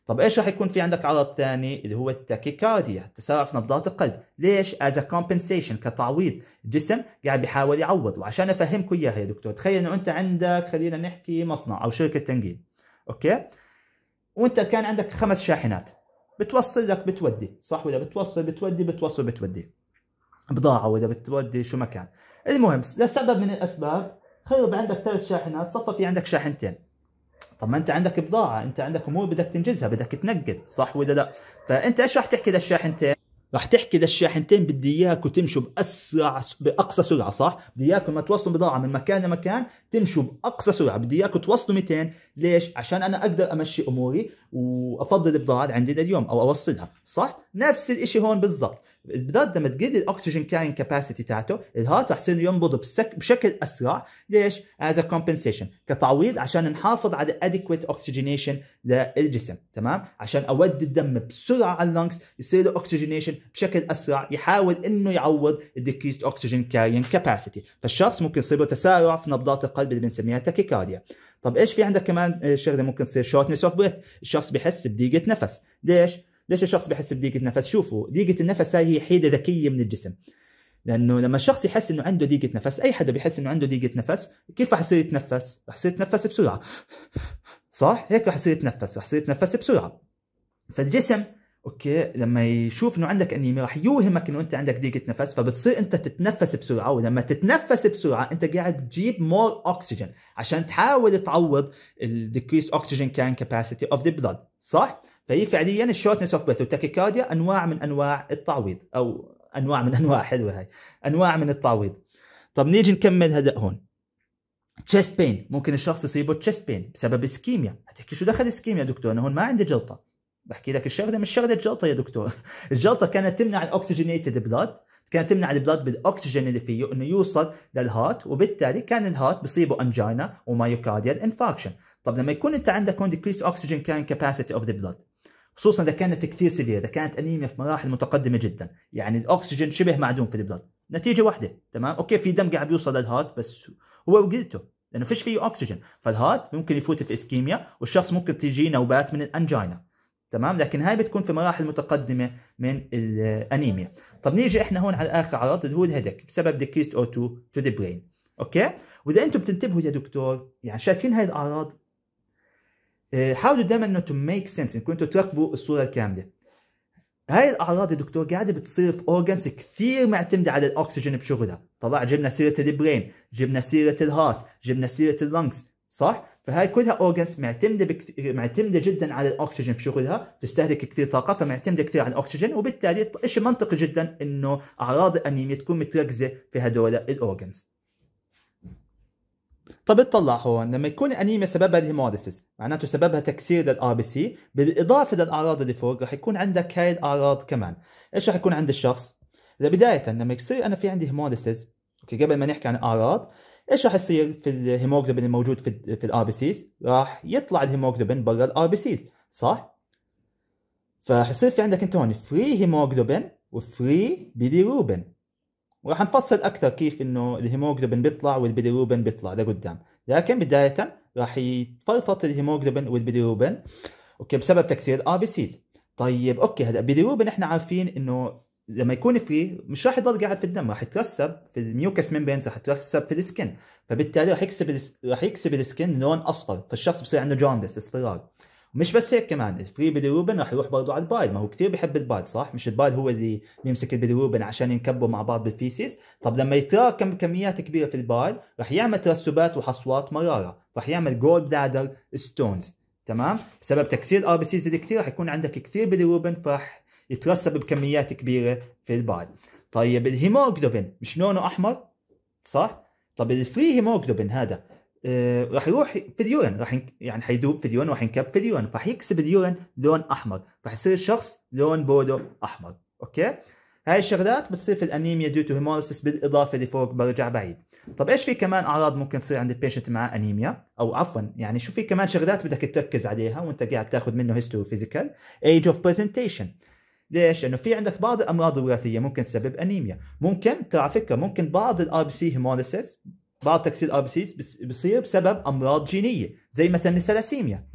طب ايش راح يكون في عندك عرض ثاني اللي هو التاكيكارديا تسارع في نبضات القلب ليش از كومبنسيشن كتعويض الجسم قاعد بيحاول يعوض وعشان افهمكم اياها يا دكتور تخيل انه انت عندك خلينا نحكي مصنع او شركه تنجيل اوكي وانت كان عندك خمس شاحنات بتوصل لك بتودي صح ولا بتوصل بتودي بتوصل بتودي بضاعه ولا بتودي شو مكان المهم لسبب من الاسباب خرب عندك ثلاث شاحنات صفى في عندك شاحنتين طب ما انت عندك بضاعه انت عندك امور بدك تنجزها بدك تنقد صح ولا لا فانت ايش راح تحكي للشاحنتين رح تحكي للشاحنتين بدي اياكم تمشوا باسرع باقصى سرعه صح؟ بدي اياكم ما توصلوا بضاعه من مكان لمكان تمشوا باقصى سرعه، بدي اياكم توصلوا 200 ليش؟ عشان انا اقدر امشي اموري وافضل البضاعه اللي عندي لليوم او اوصلها، صح؟ نفس الشيء هون بالضبط، البلاد لما تقل الاكسجين كارين كاباسيتي تاعته الهارت راح يصير ينبض بشكل اسرع ليش؟ از كومبنسيشن كتعويض عشان نحافظ على اديكويت اوكسجينيشن للجسم تمام؟ عشان اودي الدم بسرعه على اللنكس يصير له اوكسجينيشن بشكل اسرع يحاول انه يعوض الديكريست اوكسجين كارين كاباسيتي فالشخص ممكن يصير له تسارع في نبضات القلب اللي بنسميها تاكيكارديا طب ايش في عندك كمان شغله ممكن تصير شورتنس اوف بريث الشخص بيحس بضيقه نفس ليش؟ ليش الشخص بيحس بضيقه نفس شوفوا ضيقه النفس هاي هي حيله ذكيه من الجسم لانه لما الشخص يحس انه عنده ضيقه نفس اي حدا بيحس انه عنده ضيقه نفس كيف رح يصير يتنفس رح يصير يتنفس بسرعه صح هيك رح يصير يتنفس رح يصير يتنفس بسرعه فالجسم اوكي لما يشوف انه عندك انيميا رح يوهمك انه انت عندك ضيقه نفس فبتصير انت تتنفس بسرعه ولما تتنفس بسرعه انت قاعد تجيب مور اوكسجين عشان تحاول تعوض الديكريس اوكسجين كان كاباسيتي اوف ذا بلاد صح فهي فعليا الشورتنس اوف بريث والتاكيكارديا انواع من انواع التعويض او انواع من انواع حلوه هاي انواع من التعويض طب نيجي نكمل هلا هون تشيست بين ممكن الشخص يصيبه تشيست بين بسبب اسكيميا هتحكي شو دخل اسكيميا دكتور انا هون ما عندي جلطه بحكي لك الشغله مش شغله جلطه يا دكتور الجلطه كانت تمنع الاوكسجينيتد بلاد كانت تمنع البلاد بالاكسجين اللي فيه انه يوصل للهارت وبالتالي كان الهارت بصيبه انجينا ومايوكارديال انفاكشن طب لما يكون انت عندك هون ديكريست اوكسجين كان كاباسيتي اوف ذا بلاد خصوصا اذا كانت كثير سيفير اذا كانت انيميا في مراحل متقدمه جدا يعني الاكسجين شبه معدوم في البلد نتيجه واحده تمام اوكي في دم قاعد بيوصل للهارت بس هو وقلته لانه فيش فيه اكسجين فالهارت ممكن يفوت في اسكيميا والشخص ممكن تيجي نوبات من الانجينا تمام لكن هاي بتكون في مراحل متقدمه من الانيميا طب نيجي احنا هون على اخر عرض اللي هو الهيدك بسبب ديكريست او تو تو ذا برين اوكي واذا انتم بتنتبهوا يا دكتور يعني شايفين هاي الاعراض حاولوا دائما انه تو ميك سنس انكم انتم تركبوا الصوره الكامله هاي الاعراض يا دكتور قاعده بتصير في اورجنز كثير معتمده على الاكسجين بشغلها طلع جبنا سيره البرين جبنا سيره الهارت جبنا سيره اللنكس صح فهاي كلها اورجنز معتمده بكث... معتمده جدا على الاكسجين بشغلها تستهلك كثير طاقه فمعتمده كثير على الاكسجين وبالتالي شيء منطقي جدا انه اعراض الانيميا تكون متركزه في هدول الاورجنز طب اطلع هون لما يكون انيميا سببها الهيموليسيس معناته سببها تكسير للار بي سي بالاضافه للاعراض اللي فوق رح يكون عندك هاي الاعراض كمان ايش رح يكون عند الشخص بدايه لما يصير انا في عندي هيموليسيس اوكي قبل ما نحكي عن الاعراض ايش راح يصير في الهيموجلوبين الموجود في في الار بي سيز راح يطلع الهيموجلوبين برا الار بي سيز صح فحيصير في عندك انت هون فري هيموجلوبين وفري بيليروبين وراح نفصل اكثر كيف انه الهيموجلوبين بيطلع والبيليروبين بيطلع لقدام لكن بدايه راح يتفرفط الهيموجلوبين والبيليروبين اوكي بسبب تكسير الار بي سيز طيب اوكي هلا البيليروبين احنا عارفين انه لما يكون فري مش راح يضل قاعد في الدم راح يترسب في الميوكس ميمبرينز راح يترسب في السكن فبالتالي راح يكسب راح يكسب السكن لون اصفر فالشخص بصير عنده جوندس اصفرار مش بس هيك كمان فري بيلي روبن راح يروح برضه على البايد ما هو كثير بحب البايد صح مش البايد هو اللي بيمسك البيلي روبن عشان ينكبوا مع بعض بالفيسيس طب لما يتراكم كميات كبيره في البايد راح يعمل ترسبات وحصوات مراره راح يعمل جولد بلادر ستونز تمام بسبب تكسير ار بي سيز اللي كثير راح يكون عندك كثير بيلي روبن فراح يترسب بكميات كبيره في البايد طيب الهيموجلوبين مش لونه احمر صح طب الفري هيموجلوبين هذا آه، راح يروح في ديون راح يعني حيدوب في راح ينكب في اليورين فحيكسب ديون لون احمر فحيصير الشخص لون بودو احمر اوكي هاي الشغلات بتصير في الانيميا ديوتو هيموليسيس بالاضافه لفوق برجع بعيد طب ايش في كمان اعراض ممكن تصير عند البيشنت مع انيميا او عفوا يعني شو في كمان شغلات بدك تركز عليها وانت قاعد تاخذ منه هيستوري فيزيكال ايج اوف برزنتيشن ليش؟ لانه في عندك بعض الامراض الوراثيه ممكن تسبب انيميا، ممكن ترى على فكره ممكن بعض الار بي سي هيموليسيس بعض تكسير الار بي سيز بسبب امراض جينيه زي مثلا الثلاسيميا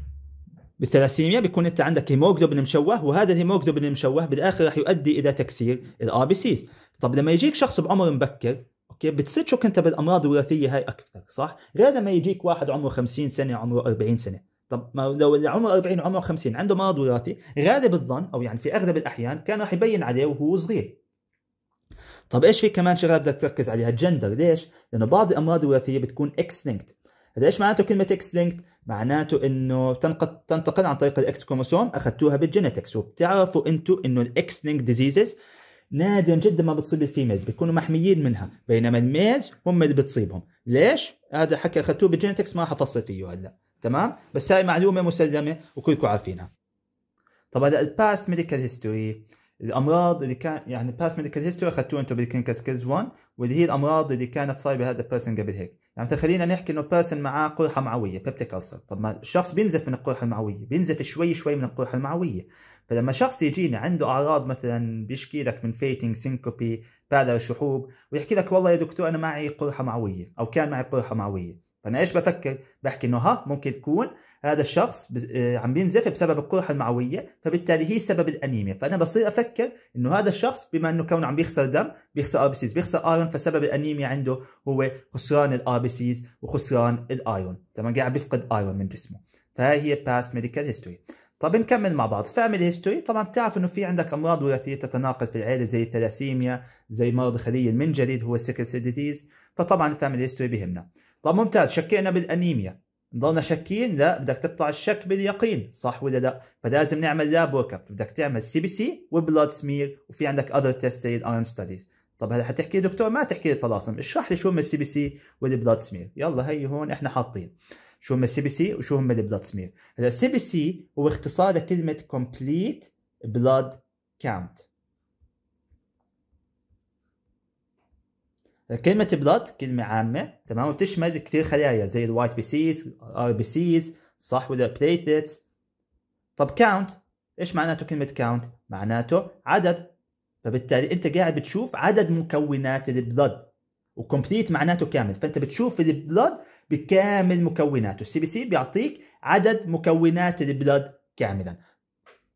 بالثلاسيميا بيكون انت عندك هيموجلوبين مشوه وهذا الهيموجلوبين المشوه بالاخر راح يؤدي الى تكسير الار بي سيز طب لما يجيك شخص بعمر مبكر اوكي بتستشك انت بالامراض الوراثيه هاي اكثر صح غير لما يجيك واحد عمره 50 سنه عمره 40 سنه طب ما لو اللي عمره 40 وعمره 50 عنده مرض وراثي غالب الظن او يعني في اغلب الاحيان كان راح يبين عليه وهو صغير طب ايش في كمان شغله بدك تركز عليها الجندر ليش لانه بعض الامراض الوراثيه بتكون اكس لينكد هذا ايش معناته كلمه اكس لينكد معناته انه تنقل تنتقل عن طريق الاكس كروموسوم اخذتوها بالجينيتكس وبتعرفوا انتم انه الاكس لينكت ديزيزز نادرا جدا ما بتصيب الفيميلز بيكونوا محميين منها بينما الميلز هم اللي بتصيبهم ليش هذا حكي اخذتوه بالجينيتكس ما حفصل فيه هلا تمام بس هاي معلومه مسلمه وكلكم عارفينها طب هذا الباست ميديكال هيستوري الامراض اللي كان يعني باست ميديكال هيستوري اخذتوه انتم بالكلينيكال سكيلز 1 واللي هي الامراض اللي كانت صايبه هذا البيرسون قبل هيك يعني مثلا خلينا نحكي انه بيرسون معاه قرحه معويه بيبتيك ألسر طب ما الشخص بينزف من القرحه المعويه بينزف شوي شوي من القرحه المعويه فلما شخص يجينا عنده اعراض مثلا بيشكي لك من فيتنج سينكوبي بالر شحوب ويحكي لك والله يا دكتور انا معي قرحه معويه او كان معي قرحه معويه فانا ايش بفكر بحكي انه ها ممكن تكون هذا الشخص آه، عم بينزف بسبب القرحه المعويه فبالتالي هي سبب الانيميا فانا بصير افكر انه هذا الشخص بما انه كونه عم بيخسر دم بيخسر ار بي سيز بيخسر ايرون فسبب الانيميا عنده هو خسران الار بي سيز وخسران الايرون تمام قاعد بيفقد ايرون من جسمه فهي هي باست ميديكال هيستوري طب نكمل مع بعض فاميلي هيستوري طبعا بتعرف انه في عندك امراض وراثيه تتناقل في العائله زي الثلاسيميا زي مرض خلي المنجليد هو السكر ديزيز فطبعا الفاميلي هيستوري بيهمنا طب ممتاز شكينا بالانيميا نضلنا شاكين لا بدك تقطع الشك باليقين صح ولا لا فلازم نعمل لاب ورك اب بدك تعمل سي بي سي وبلود سمير وفي عندك اذر تيست زي الارم ستاديز طب هلا حتحكي لي دكتور ما تحكي لي طلاسم اشرح لي شو هم السي بي سي والبلاد سمير يلا هي هون احنا حاطين شو هم السي بي سي وشو هم البلاد سمير هلا السي بي سي هو اختصار لكلمه كومبليت بلاد كاونت كلمة بلاد كلمة عامة تمام وتشمل كثير خلايا زي الوايت بي سيز ار بي سيز صح ولا بليتلتس طب كاونت ايش معناته كلمة كاونت؟ معناته عدد فبالتالي انت قاعد بتشوف عدد مكونات البلاد وكومبليت معناته كامل فانت بتشوف البلاد بكامل مكوناته السي بي سي بيعطيك عدد مكونات البلاد كاملا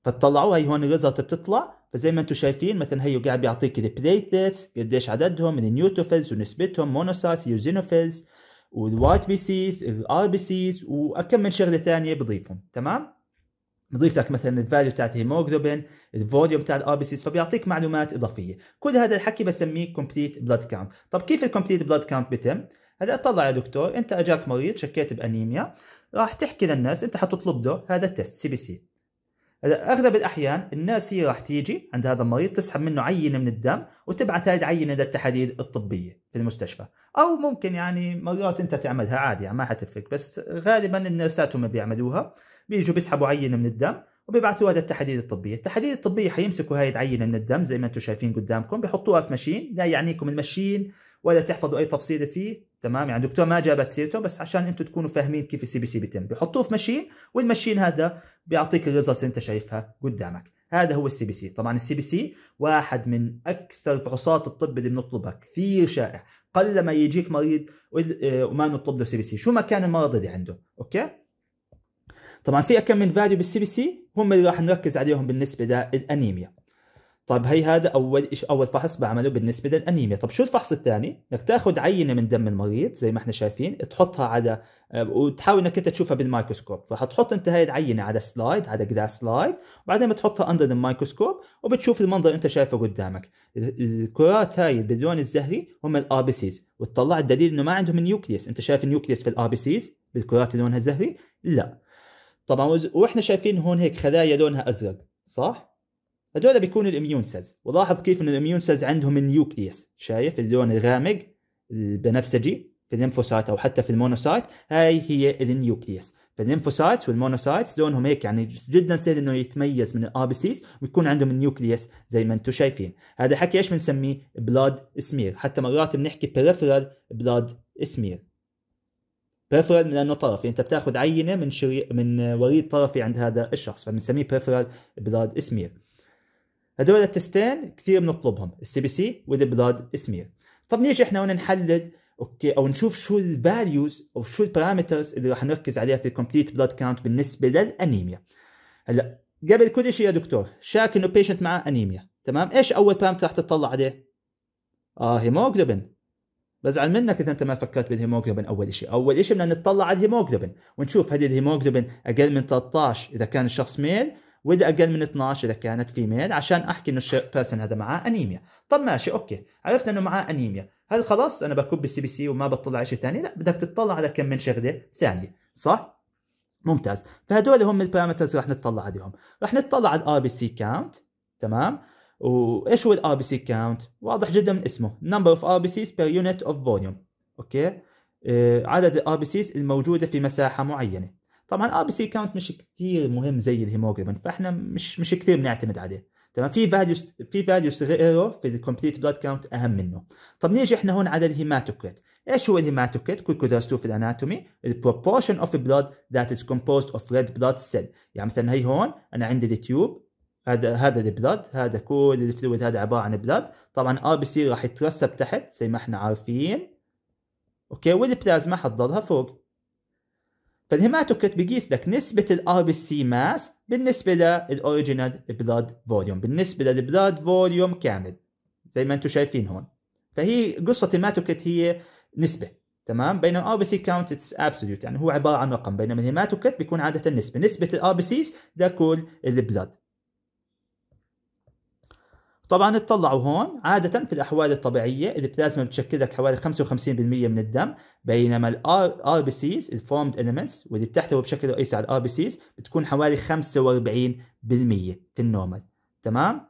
فتطلعوا هي هون الريزلت بتطلع فزي ما انتم شايفين مثلا هيو قاعد بيعطيك البليتلتس قديش عددهم من النيوتروفيلز ونسبتهم مونوسايتس يوزينوفيلز والوايت بي سيز الار بي سيز واكم من شغله ثانيه بضيفهم تمام بضيف لك مثلا الفاليو بتاعت الهيموجلوبين الفوليوم بتاع الار بي سيز فبيعطيك معلومات اضافيه كل هذا الحكي بسميه كومبليت بلاد كاونت طب كيف الكومبليت بلاد كاونت بيتم هلا اطلع يا دكتور انت اجاك مريض شكيت بانيميا راح تحكي للناس انت حتطلب له هذا التست سي بي سي اغلب الاحيان الناس هي راح تيجي عند هذا المريض تسحب منه عينه من الدم وتبعث هذه العينه للتحاليل الطبيه في المستشفى او ممكن يعني مرات انت تعملها عادي يعني ما حتفرق بس غالبا الناسات هم بيعملوها بيجوا بيسحبوا عينه من الدم وبيبعثوها للتحاليل الطبيه، التحاليل الطبيه حيمسكوا هاي العينه من الدم زي ما انتم شايفين قدامكم بحطوها في ماشين لا يعنيكم المشين ولا تحفظوا اي تفصيله فيه تمام يعني دكتور ما جابت سيرته بس عشان انتم تكونوا فاهمين كيف السي بي سي بيتم بحطوه في ماشين والماشين هذا بيعطيك الريزلتس انت شايفها قدامك هذا هو السي بي سي طبعا السي بي سي واحد من اكثر فحوصات الطب اللي بنطلبها كثير شائع قل ما يجيك مريض آه، وما نطلب له سي بي سي شو ما كان المرض اللي عنده اوكي طبعا في كم من فاليو بالسي بي سي هم اللي راح نركز عليهم بالنسبه للانيميا طيب هي هذا اول اول فحص بعمله بالنسبه للانيميا طب شو الفحص الثاني انك تاخذ عينه من دم المريض زي ما احنا شايفين تحطها على آه، وتحاول انك انت تشوفها بالمايكروسكوب فحتحط انت هاي العينه على سلايد على جلاس سلايد وبعدين بتحطها اندر المايكروسكوب وبتشوف المنظر انت شايفه قدامك الكرات هاي باللون الزهري هم الار بي سيز وتطلع الدليل انه ما عندهم نيوكليس انت شايف النيوكليس في الار بي سيز بالكرات اللي لونها زهري لا طبعا واحنا شايفين هون هيك خلايا لونها ازرق صح هذول بيكونوا الاميون سيلز ولاحظ كيف ان الاميون سيلز عندهم النيوكليوس شايف اللون الغامق البنفسجي في الليمفوسايت او حتى في المونوسايت هاي هي النيوكليوس فالليمفوسايتس والمونوسايتس لونهم هيك يعني جدا سهل انه يتميز من الابيسيس ويكون عندهم النيوكليوس زي ما انتم شايفين هذا حكي ايش بنسميه بلاد سمير حتى مرات بنحكي بريفرال بلاد سمير بريفرال لانه طرفي انت بتاخذ عينه من شري... من وريد طرفي عند هذا الشخص فبنسميه بريفرال بلاد سمير هذول التستين كثير بنطلبهم السي بي سي والبلاد سمير طب نيجي احنا هون نحلل اوكي او نشوف شو الفاليوز او شو البارامترز اللي راح نركز عليها في الكومبليت بلاد كاونت بالنسبه للانيميا هلا قبل كل شيء يا دكتور شاك انه بيشنت معه انيميا تمام ايش اول بارامتر راح تطلع عليه اه هيموجلوبين بزعل منك اذا انت ما فكرت بالهيموجلوبين اول شيء، اول شيء بدنا نتطلع على الهيموجلوبين ونشوف هل الهيموجلوبين اقل من 13 اذا كان الشخص ميل واذا اقل من 12 اذا كانت فيميل عشان احكي انه بيرسون هذا معاه انيميا طب ماشي اوكي عرفنا انه معاه انيميا هل خلاص انا بكب السي بي سي وما بطلع شيء ثاني لا بدك تطلع على كم من شغله ثانيه صح ممتاز فهدول هم البارامترز رح نتطلع عليهم رح نتطلع على الار بي سي كاونت تمام وايش هو الار بي سي كاونت واضح جدا من اسمه نمبر اوف ار بي سيز بير يونت اوف فوليوم اوكي آه، عدد الار بي سيز الموجوده في مساحه معينه طبعا ار بي سي كاونت مش كثير مهم زي الهيموجلوبين فاحنا مش مش كثير بنعتمد عليه تمام في فاليوز في فاليوز غيره في الكومبليت بلاد كاونت اهم منه طب نيجي احنا هون على الهيماتوكريت ايش هو الهيماتوكريت كلكم درستوه في الاناتومي البروبورشن اوف بلاد ذات از كومبوزد اوف ريد بلاد سيل يعني مثلا هي هون انا عندي التيوب هذا هذا البلاد هذا كل الفلويد هذا عباره عن بلاد طبعا ار بي سي راح يترسب تحت زي ما احنا عارفين اوكي والبلازما حتضلها فوق فالهيماتوكريت بيقيس لك نسبة الار بي سي ماس بالنسبة للاوريجينال بلاد فوليوم بالنسبة للبلاد فوليوم كامل زي ما انتم شايفين هون فهي قصة الهيماتوكريت هي نسبة تمام بينما الار بي سي كاونت اتس ابسوليوت يعني هو عبارة عن رقم بينما الهيماتوكريت بيكون عادة نسبة نسبة الار بي سيز لكل البلاد طبعا اطلعوا هون عادة في الأحوال الطبيعية البلازما بتشكل لك حوالي 55% من الدم بينما الار بي سيز الفورمد elements واللي بتحتوي بشكل رئيسي على الار بي سيز بتكون حوالي 45% في النورمال تمام؟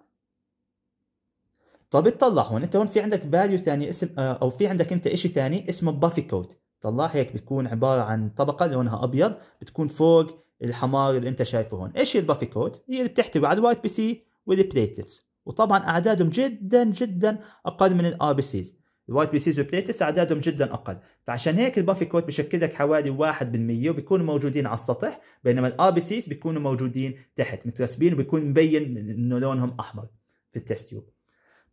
طب اطلع هون انت هون في عندك فاليو ثاني اسم آه، او في عندك انت شيء ثاني اسمه بافي كوت طلع هيك بتكون عباره عن طبقه لونها ابيض بتكون فوق الحمار اللي انت شايفه هون ايش هي البافي كوت هي اللي بتحتوي على الوايت بي سي والبليتلتس وطبعا اعدادهم جدا جدا اقل من الار بي سيز الوايت بي سيز والبليتس اعدادهم جدا اقل فعشان هيك البافي كوت بشكل لك حوالي 1% وبيكونوا موجودين على السطح بينما الار بي سيز بيكونوا موجودين تحت مترسبين وبيكون مبين انه لونهم احمر في التست تيوب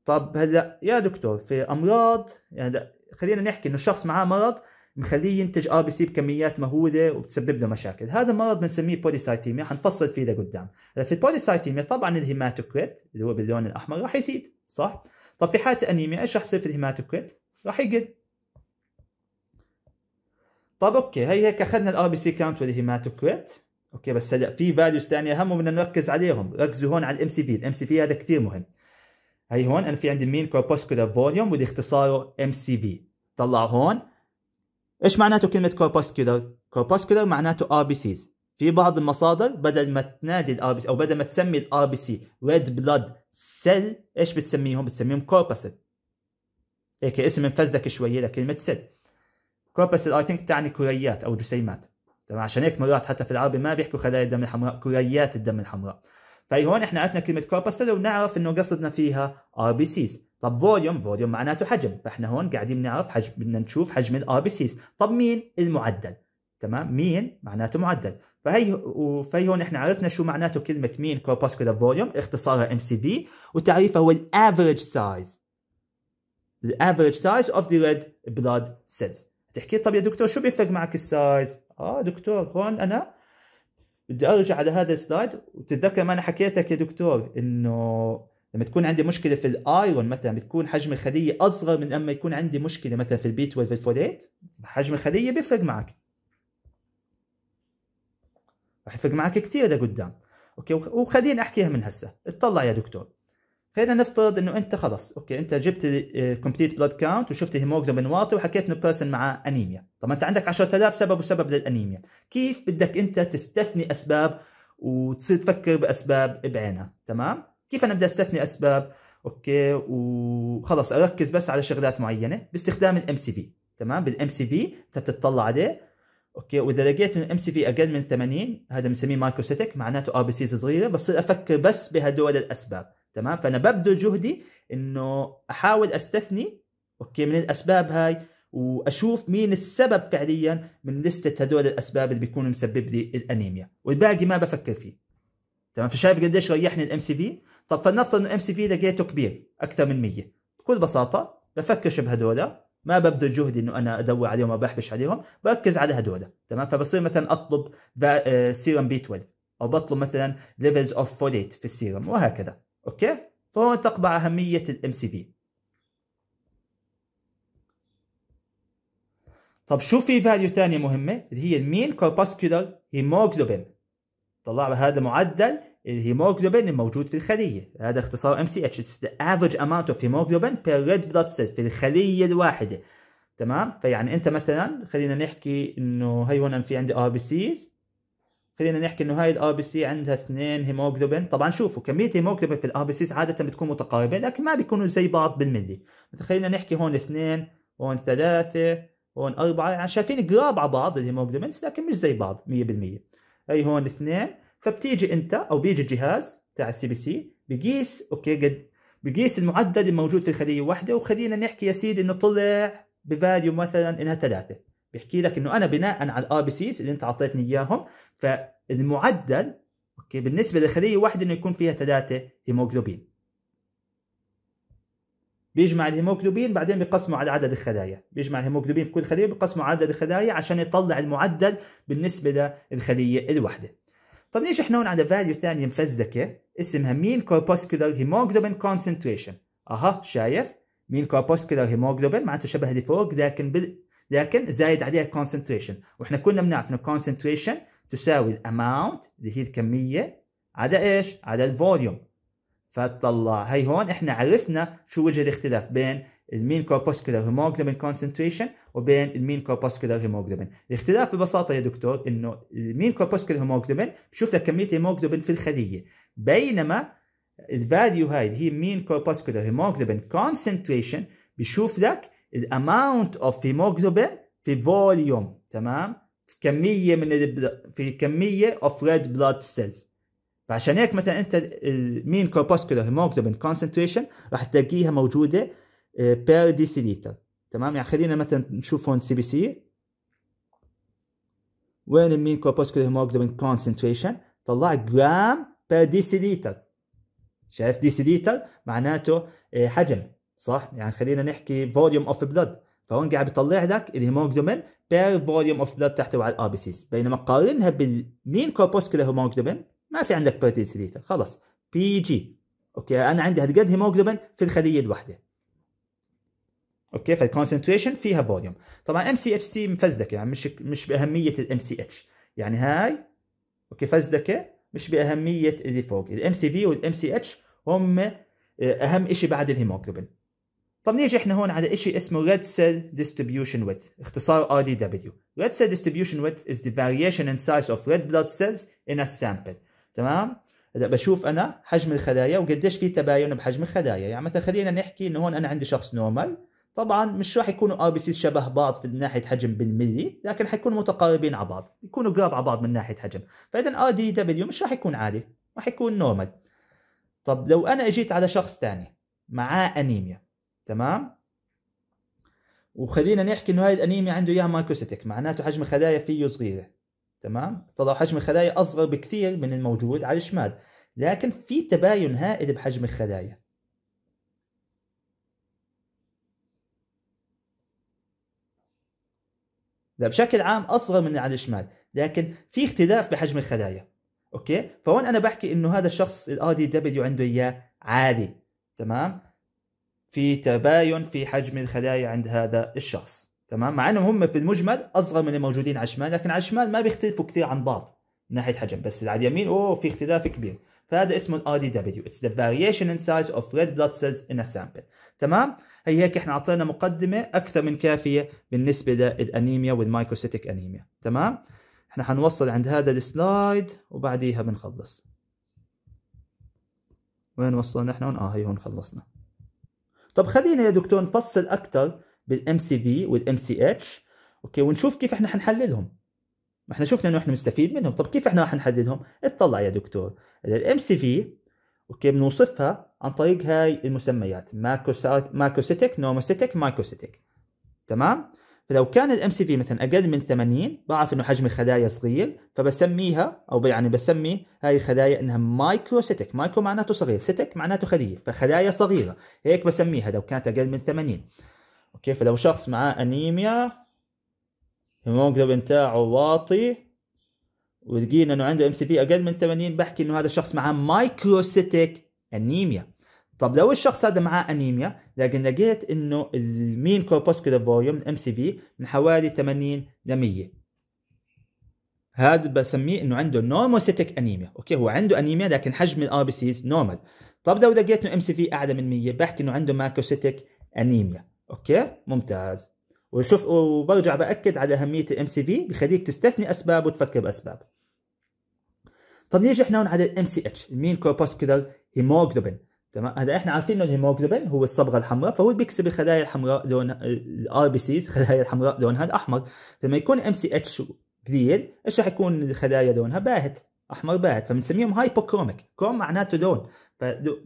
طب هلا يا دكتور في امراض يعني هلا خلينا نحكي انه الشخص معاه مرض نخليه ينتج ار بي سي بكميات مهوله وبتسبب له مشاكل هذا مرض بنسميه بوليسايتيميا حنفصل فيه لقدام في البوليسايتيميا طبعا الهيماتوكريت اللي هو باللون الاحمر راح يزيد صح طب في حاله انيميا ايش راح يصير في الهيماتوكريت راح يقل طب اوكي هي هيك اخذنا الار بي سي كاونت والهيماتوكريت اوكي بس هلا في فاليوز ثانيه اهم بدنا نركز عليهم ركزوا هون على الام سي في الام سي في هذا كثير مهم هي هون انا في عندي مين كوربوسكولار فوليوم واللي اختصاره ام سي في طلع هون ايش معناته كلمه كوربوسكولار؟ كوربوسكولار معناته ار بي سيز في بعض المصادر بدل ما تنادي الار بي او بدل ما تسمي الار بي سي ريد بلاد سيل ايش بتسميهم؟ بتسميهم كوربسل هيك اسم مفزك شويه لكلمه سيل كوربسل اي ثينك تعني كريات او جسيمات تمام عشان هيك مرات حتى في العربي ما بيحكوا خلايا الدم الحمراء كريات الدم الحمراء فهي هون احنا عرفنا كلمه كوربسل ونعرف انه قصدنا فيها ار بي سيز طب فوليوم فوليوم معناته حجم فاحنا هون قاعدين نعرف حجم بدنا نشوف حجم الار بي سيز طب مين المعدل تمام مين معناته معدل فهي وفي هون احنا عرفنا شو معناته كلمه مين كوربوسكولار فوليوم اختصارها ام سي في وتعريفها هو الافريج سايز الافريج سايز اوف ذا ريد بلاد سيلز تحكي طب يا دكتور شو بيفرق معك السايز اه دكتور هون انا بدي ارجع على هذا السلايد وتتذكر ما انا حكيت لك يا دكتور انه لما تكون عندي مشكله في الايرون مثلا بتكون حجم الخليه اصغر من اما يكون عندي مشكله مثلا في البي 12 الفوليت حجم الخليه بيفرق معك رح يفرق معك كثير لقدام اوكي وخلينا احكيها من هسه اطلع يا دكتور خلينا نفترض انه انت خلص اوكي انت جبت كومبليت بلاد كاونت وشفت هيموجلوبين واطي وحكيت انه بيرسون مع انيميا طب انت عندك 10000 سبب وسبب للانيميا كيف بدك انت تستثني اسباب وتصير تفكر باسباب بعينها تمام كيف انا بدي استثني اسباب اوكي وخلص اركز بس على شغلات معينه باستخدام الام سي في تمام بالام سي في انت بتطلع عليه اوكي واذا لقيت انه الام سي في اقل من 80 هذا بنسميه مايكروستيك معناته ار بي سيز صغيره بصير افكر بس بهدول الاسباب تمام فانا ببذل جهدي انه احاول استثني اوكي من الاسباب هاي واشوف مين السبب فعليا من لسته هدول الاسباب اللي بيكونوا مسبب لي الانيميا والباقي ما بفكر فيه تمام فشايف قديش ريحني الام سي في طب فلنفترض انه الام سي في لقيته كبير اكثر من 100 بكل بساطه بفكرش بهدول ما ببذل جهدي انه انا ادور عليهم او بحبش عليهم بركز على هدول تمام فبصير مثلا اطلب سيرم بي 12 او بطلب مثلا ليفلز اوف فوليت في السيرم وهكذا اوكي فهون تقبع اهميه الام سي في طب شو في فاليو ثانيه مهمه اللي هي المين كوربسكولر هيموجلوبين طلع هذا معدل الهيموجلوبين الموجود في الخليه هذا اختصار ام سي اتش the average amount of hemoglobin per red blood cell في الخليه الواحده تمام فيعني انت مثلا خلينا نحكي انه هي هون في عندي ار بي سيز خلينا نحكي انه هاي الار بي سي عندها اثنين هيموجلوبين طبعا شوفوا كميه هيموجلوبين في الار بي سيز عاده بتكون متقاربه لكن ما بيكونوا زي بعض بالملي خلينا نحكي هون اثنين هون ثلاثه هون اربعه يعني شايفين قراب على بعض الهيموجلوبينز لكن مش زي بعض 100% هي هون اثنين فبتيجي انت او بيجي الجهاز تاع السي بي سي بقيس اوكي قد بقيس المعدل الموجود في الخليه واحده وخلينا نحكي يا سيدي انه طلع بفاليو مثلا انها ثلاثه بيحكي لك انه انا بناء على الار بي سيز اللي انت اعطيتني اياهم فالمعدل اوكي بالنسبه للخليه واحده انه يكون فيها ثلاثه هيموجلوبين بيجمع الهيموجلوبين بعدين بيقسمه على عدد الخلايا بيجمع الهيموجلوبين في كل خليه بيقسمه على عدد الخلايا عشان يطلع المعدل بالنسبه للخليه الواحده طب ليش احنا هون على فاليو ثانيه مفزكه اسمها مين كوربوسكولار هيموجلوبين كونسنتريشن اها شايف مين كوربوسكولار هيموجلوبين معناته شبه اللي فوق لكن بال... لكن زايد عليها كونسنتريشن واحنا كنا بنعرف انه كونسنتريشن تساوي الاماونت اللي هي الكميه على ايش على الفوليوم فتطلع هي هون احنا عرفنا شو وجه الاختلاف بين المين كوربوسكولار هيموجلوبين كونسنتريشن وبين المين كوربوسكولار هيموجلوبين الاختلاف ببساطه يا دكتور انه المين كوربوسكولار هيموجلوبين بشوف لك كميه هيموجلوبين في الخليه بينما الفاليو هاي اللي هي مين كوربوسكولار هيموجلوبين كونسنتريشن بشوف لك الاماونت اوف هيموجلوبين في فوليوم تمام في كميه من في كميه اوف ريد بلاد سيلز فعشان هيك مثلا انت المين كوربوسكولار هيموجلوبين كونسنتريشن راح تلاقيها موجوده بير آه، ديسيليتر تمام يعني خلينا مثلا نشوف هون سي بي سي وين المين كوربوسكولار هيموجلوبين كونسنتريشن طلع جرام بير ديسيليتر شايف ديسيليتر معناته آه، حجم صح يعني خلينا نحكي فوليوم اوف بلاد فهون قاعد بيطلع لك الهيموجلوبين بير فوليوم اوف بلاد تحتوي على الار بي سيز بينما قارنها بالمين كوربوسكولار هيموجلوبين ما في عندك بروتيز سيليتا خلاص بي جي اوكي انا عندي هتقد هيموجلوبين في الخليه الواحده اوكي فالكونسنتريشن فيها فوليوم طبعا ام سي اتش سي مفزدكه يعني مش مش باهميه الام سي اتش يعني هاي اوكي فزدكه مش باهميه اللي فوق الام سي في والام سي اتش هم آه، اهم شيء بعد الهيموجلوبين طب نيجي احنا هون على شيء اسمه ريد سيل ديستريبيوشن width اختصار ار دي دبليو ريد سيل ديستريبيوشن width is the variation in size of red blood cells in a sample تمام بشوف انا حجم الخلايا وقديش في تباين بحجم الخلايا يعني مثلا خلينا نحكي انه هون انا عندي شخص نورمال طبعا مش راح يكونوا ار بي سي شبه بعض في ناحيه حجم بالملي لكن حيكونوا متقاربين على بعض يكونوا قراب على بعض من ناحيه حجم فاذا ار دي دبليو مش راح يكون عالي راح يكون نورمال طب لو انا اجيت على شخص ثاني معاه انيميا تمام وخلينا نحكي انه هاي الانيميا عنده اياها مايكروسيتك معناته حجم الخلايا فيه صغيره تمام طلعوا حجم الخلايا اصغر بكثير من الموجود على الشمال لكن في تباين هائل بحجم الخلايا لا بشكل عام اصغر من على الشمال لكن في اختلاف بحجم الخلايا اوكي فهون انا بحكي انه هذا الشخص الار دي دبليو عنده اياه عالي تمام في تباين في حجم الخلايا عند هذا الشخص تمام مع انهم هم في المجمل اصغر من الموجودين على الشمال لكن على الشمال ما بيختلفوا كثير عن بعض من ناحيه حجم بس على اليمين اوه في اختلاف كبير فهذا اسمه الـ RDW it's the variation in size of red blood cells in a sample تمام هي هيك احنا اعطينا مقدمه اكثر من كافيه بالنسبه للانيميا والمايكروسيتيك انيميا تمام احنا حنوصل عند هذا السلايد وبعديها بنخلص وين وصلنا احنا هون اه هي هون خلصنا طب خلينا يا دكتور نفصل اكثر بالام سي في والام سي اتش اوكي ونشوف كيف احنا حنحللهم ما احنا شفنا انه احنا مستفيد منهم طب كيف احنا راح نحددهم اطلع يا دكتور الام سي في اوكي بنوصفها عن طريق هاي المسميات ماكروسيتك نوموسيتك مايكروسيتك تمام فلو كان الام سي في مثلا اقل من 80 بعرف انه حجم الخلايا صغير فبسميها او يعني بسمي هاي الخلايا انها مايكروسيتك مايكرو معناته صغير سيتك معناته خليه فخلايا صغيره هيك بسميها لو كانت اقل من 80 اوكي فلو شخص معاه انيميا الهيموجلوبين بتاعه واطي ولقينا انه عنده ام سي بي اقل من 80 بحكي انه هذا الشخص معاه مايكروسيتيك انيميا طب لو الشخص هذا معاه انيميا لكن لقيت انه المين كوربوسكولار فوليوم الام سي في من حوالي 80 ل 100 هذا بسميه انه عنده نورموسيتيك انيميا اوكي هو عنده انيميا لكن حجم الار بي سيز نورمال طب لو لقيت انه ام سي في اعلى من 100 بحكي انه عنده ماكروسيتيك انيميا اوكي ممتاز وشوف وبرجع باكد على اهميه الام سي في بخليك تستثني اسباب وتفكر باسباب طب نيجي احنا هون على الام سي اتش المين كوربسكولر هيموجلوبين تمام هلا احنا عارفين انه الهيموجلوبين هو الصبغه الحمراء فهو بيكسب الخلايا الحمراء لون الار بي سيز الخلايا الحمراء لونها الاحمر لما يكون ام سي اتش قليل ايش راح يكون الخلايا لونها باهت احمر باهت فبنسميهم هايبوكروميك كروم معناته لون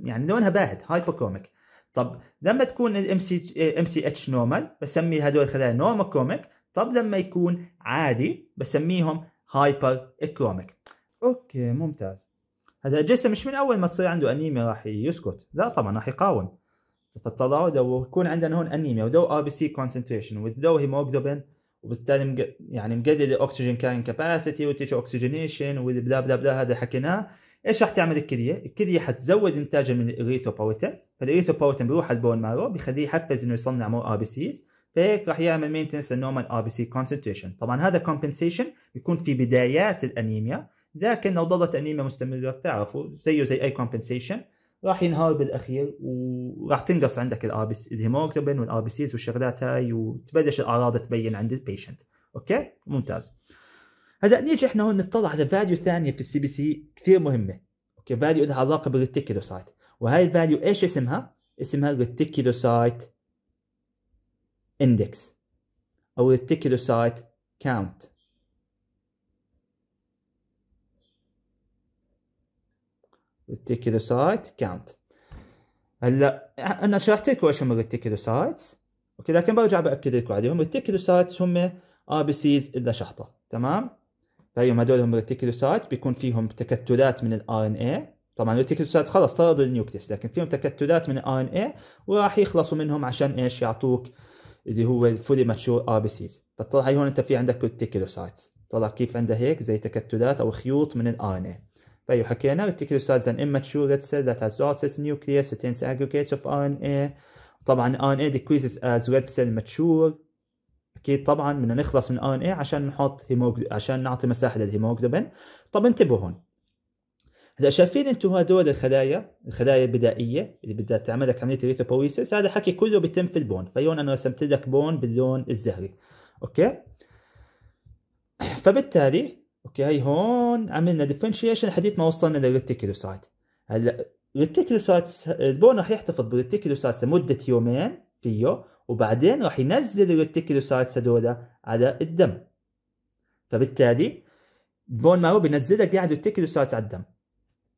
يعني لونها باهت هايبوكروميك طب لما تكون الام سي ام سي اتش نورمال بسمي هدول الخلايا نورمال كروميك طب لما يكون عادي بسميهم هايبر كروميك اوكي ممتاز هذا الجسم مش من اول ما تصير عنده انيميا راح يسكت لا طبعا راح يقاوم فالتضاوي لو يكون عندنا هون انيميا ودو ار بي سي كونسنتريشن وذو هيموجلوبين وبالتالي يعني مقلل الاكسجين كارين كاباسيتي وتيشو اوكسجينيشن وبلا بلا بلا هذا حكيناه ايش راح تعمل الكليه؟ الكليه حتزود انتاجها من الاريثروبويتين فالاريثروبويتين بيروح على البون مارو بيخليه يحفز انه يصنع مور ار بي سيز فهيك راح يعمل مينتنس للنورمال ار بي سي كونسنتريشن طبعا هذا كومبنسيشن بيكون في بدايات الانيميا لكن لو ضلت انيميا مستمره بتعرفوا زيه زي اي كومبنسيشن راح ينهار بالاخير وراح تنقص عندك الار بي الهيموجلوبين والار بي سيز والشغلات هاي وتبلش الاعراض تبين عند البيشنت اوكي ممتاز هلا نيجي احنا هون نطلع على فاليو ثانيه في السي بي سي كثير مهمه اوكي فاليو لها علاقه بالريتيكيلوسايت وهي الفاليو ايش اسمها؟ اسمها ريتيكيلوسايت اندكس او ريتيكيلوسايت كاونت ريتيكيلوسايت كاونت هلا انا شرحت لكم ايش هم الريتيكيلوسايتس اوكي لكن برجع باكد لكم عليهم الريتيكيلوسايتس هم ار بي سيز الا شحطه تمام فيهم هدول هم الريتيكولوسات بيكون فيهم تكتلات من الار ان اي طبعا الريتيكولوسات خلاص طردوا النيوكليس لكن فيهم تكتلات من الار ان اي وراح يخلصوا منهم عشان ايش يعطوك اللي هو الفولي ماتشور ار بي سيز فطلع هون انت في عندك ريتيكولوسات طلع كيف عنده هيك زي تكتلات او خيوط من الار ان اي فايو حكينا ريتيكولوسات ان immature red cell that has lots its nucleus اوف aggregates of RNA إيه. طبعا RNA إيه decreases as red cell mature اكيد طبعا بدنا نخلص من ان اي عشان نحط هيموجلو... عشان نعطي مساحه للهيموجلوبين طب انتبهوا هون هلا شايفين انتم هدول الخلايا الخلايا البدائيه اللي بدها تعمل لك عمليه الليثوبويسيس هذا حكي كله بيتم في البون هون انا رسمت لك بون باللون الزهري اوكي فبالتالي اوكي هي هون عملنا ديفرنشيشن لحديت ما وصلنا للريتيكولوسايت هلا الريتيكولوسايت البون رح يحتفظ بالريتيكولوسايت لمده يومين فيه وبعدين راح ينزل الريتيكولوسايتس هذول على الدم فبالتالي بون مارو بينزلك قاعد الريتيكولوسايتس على الدم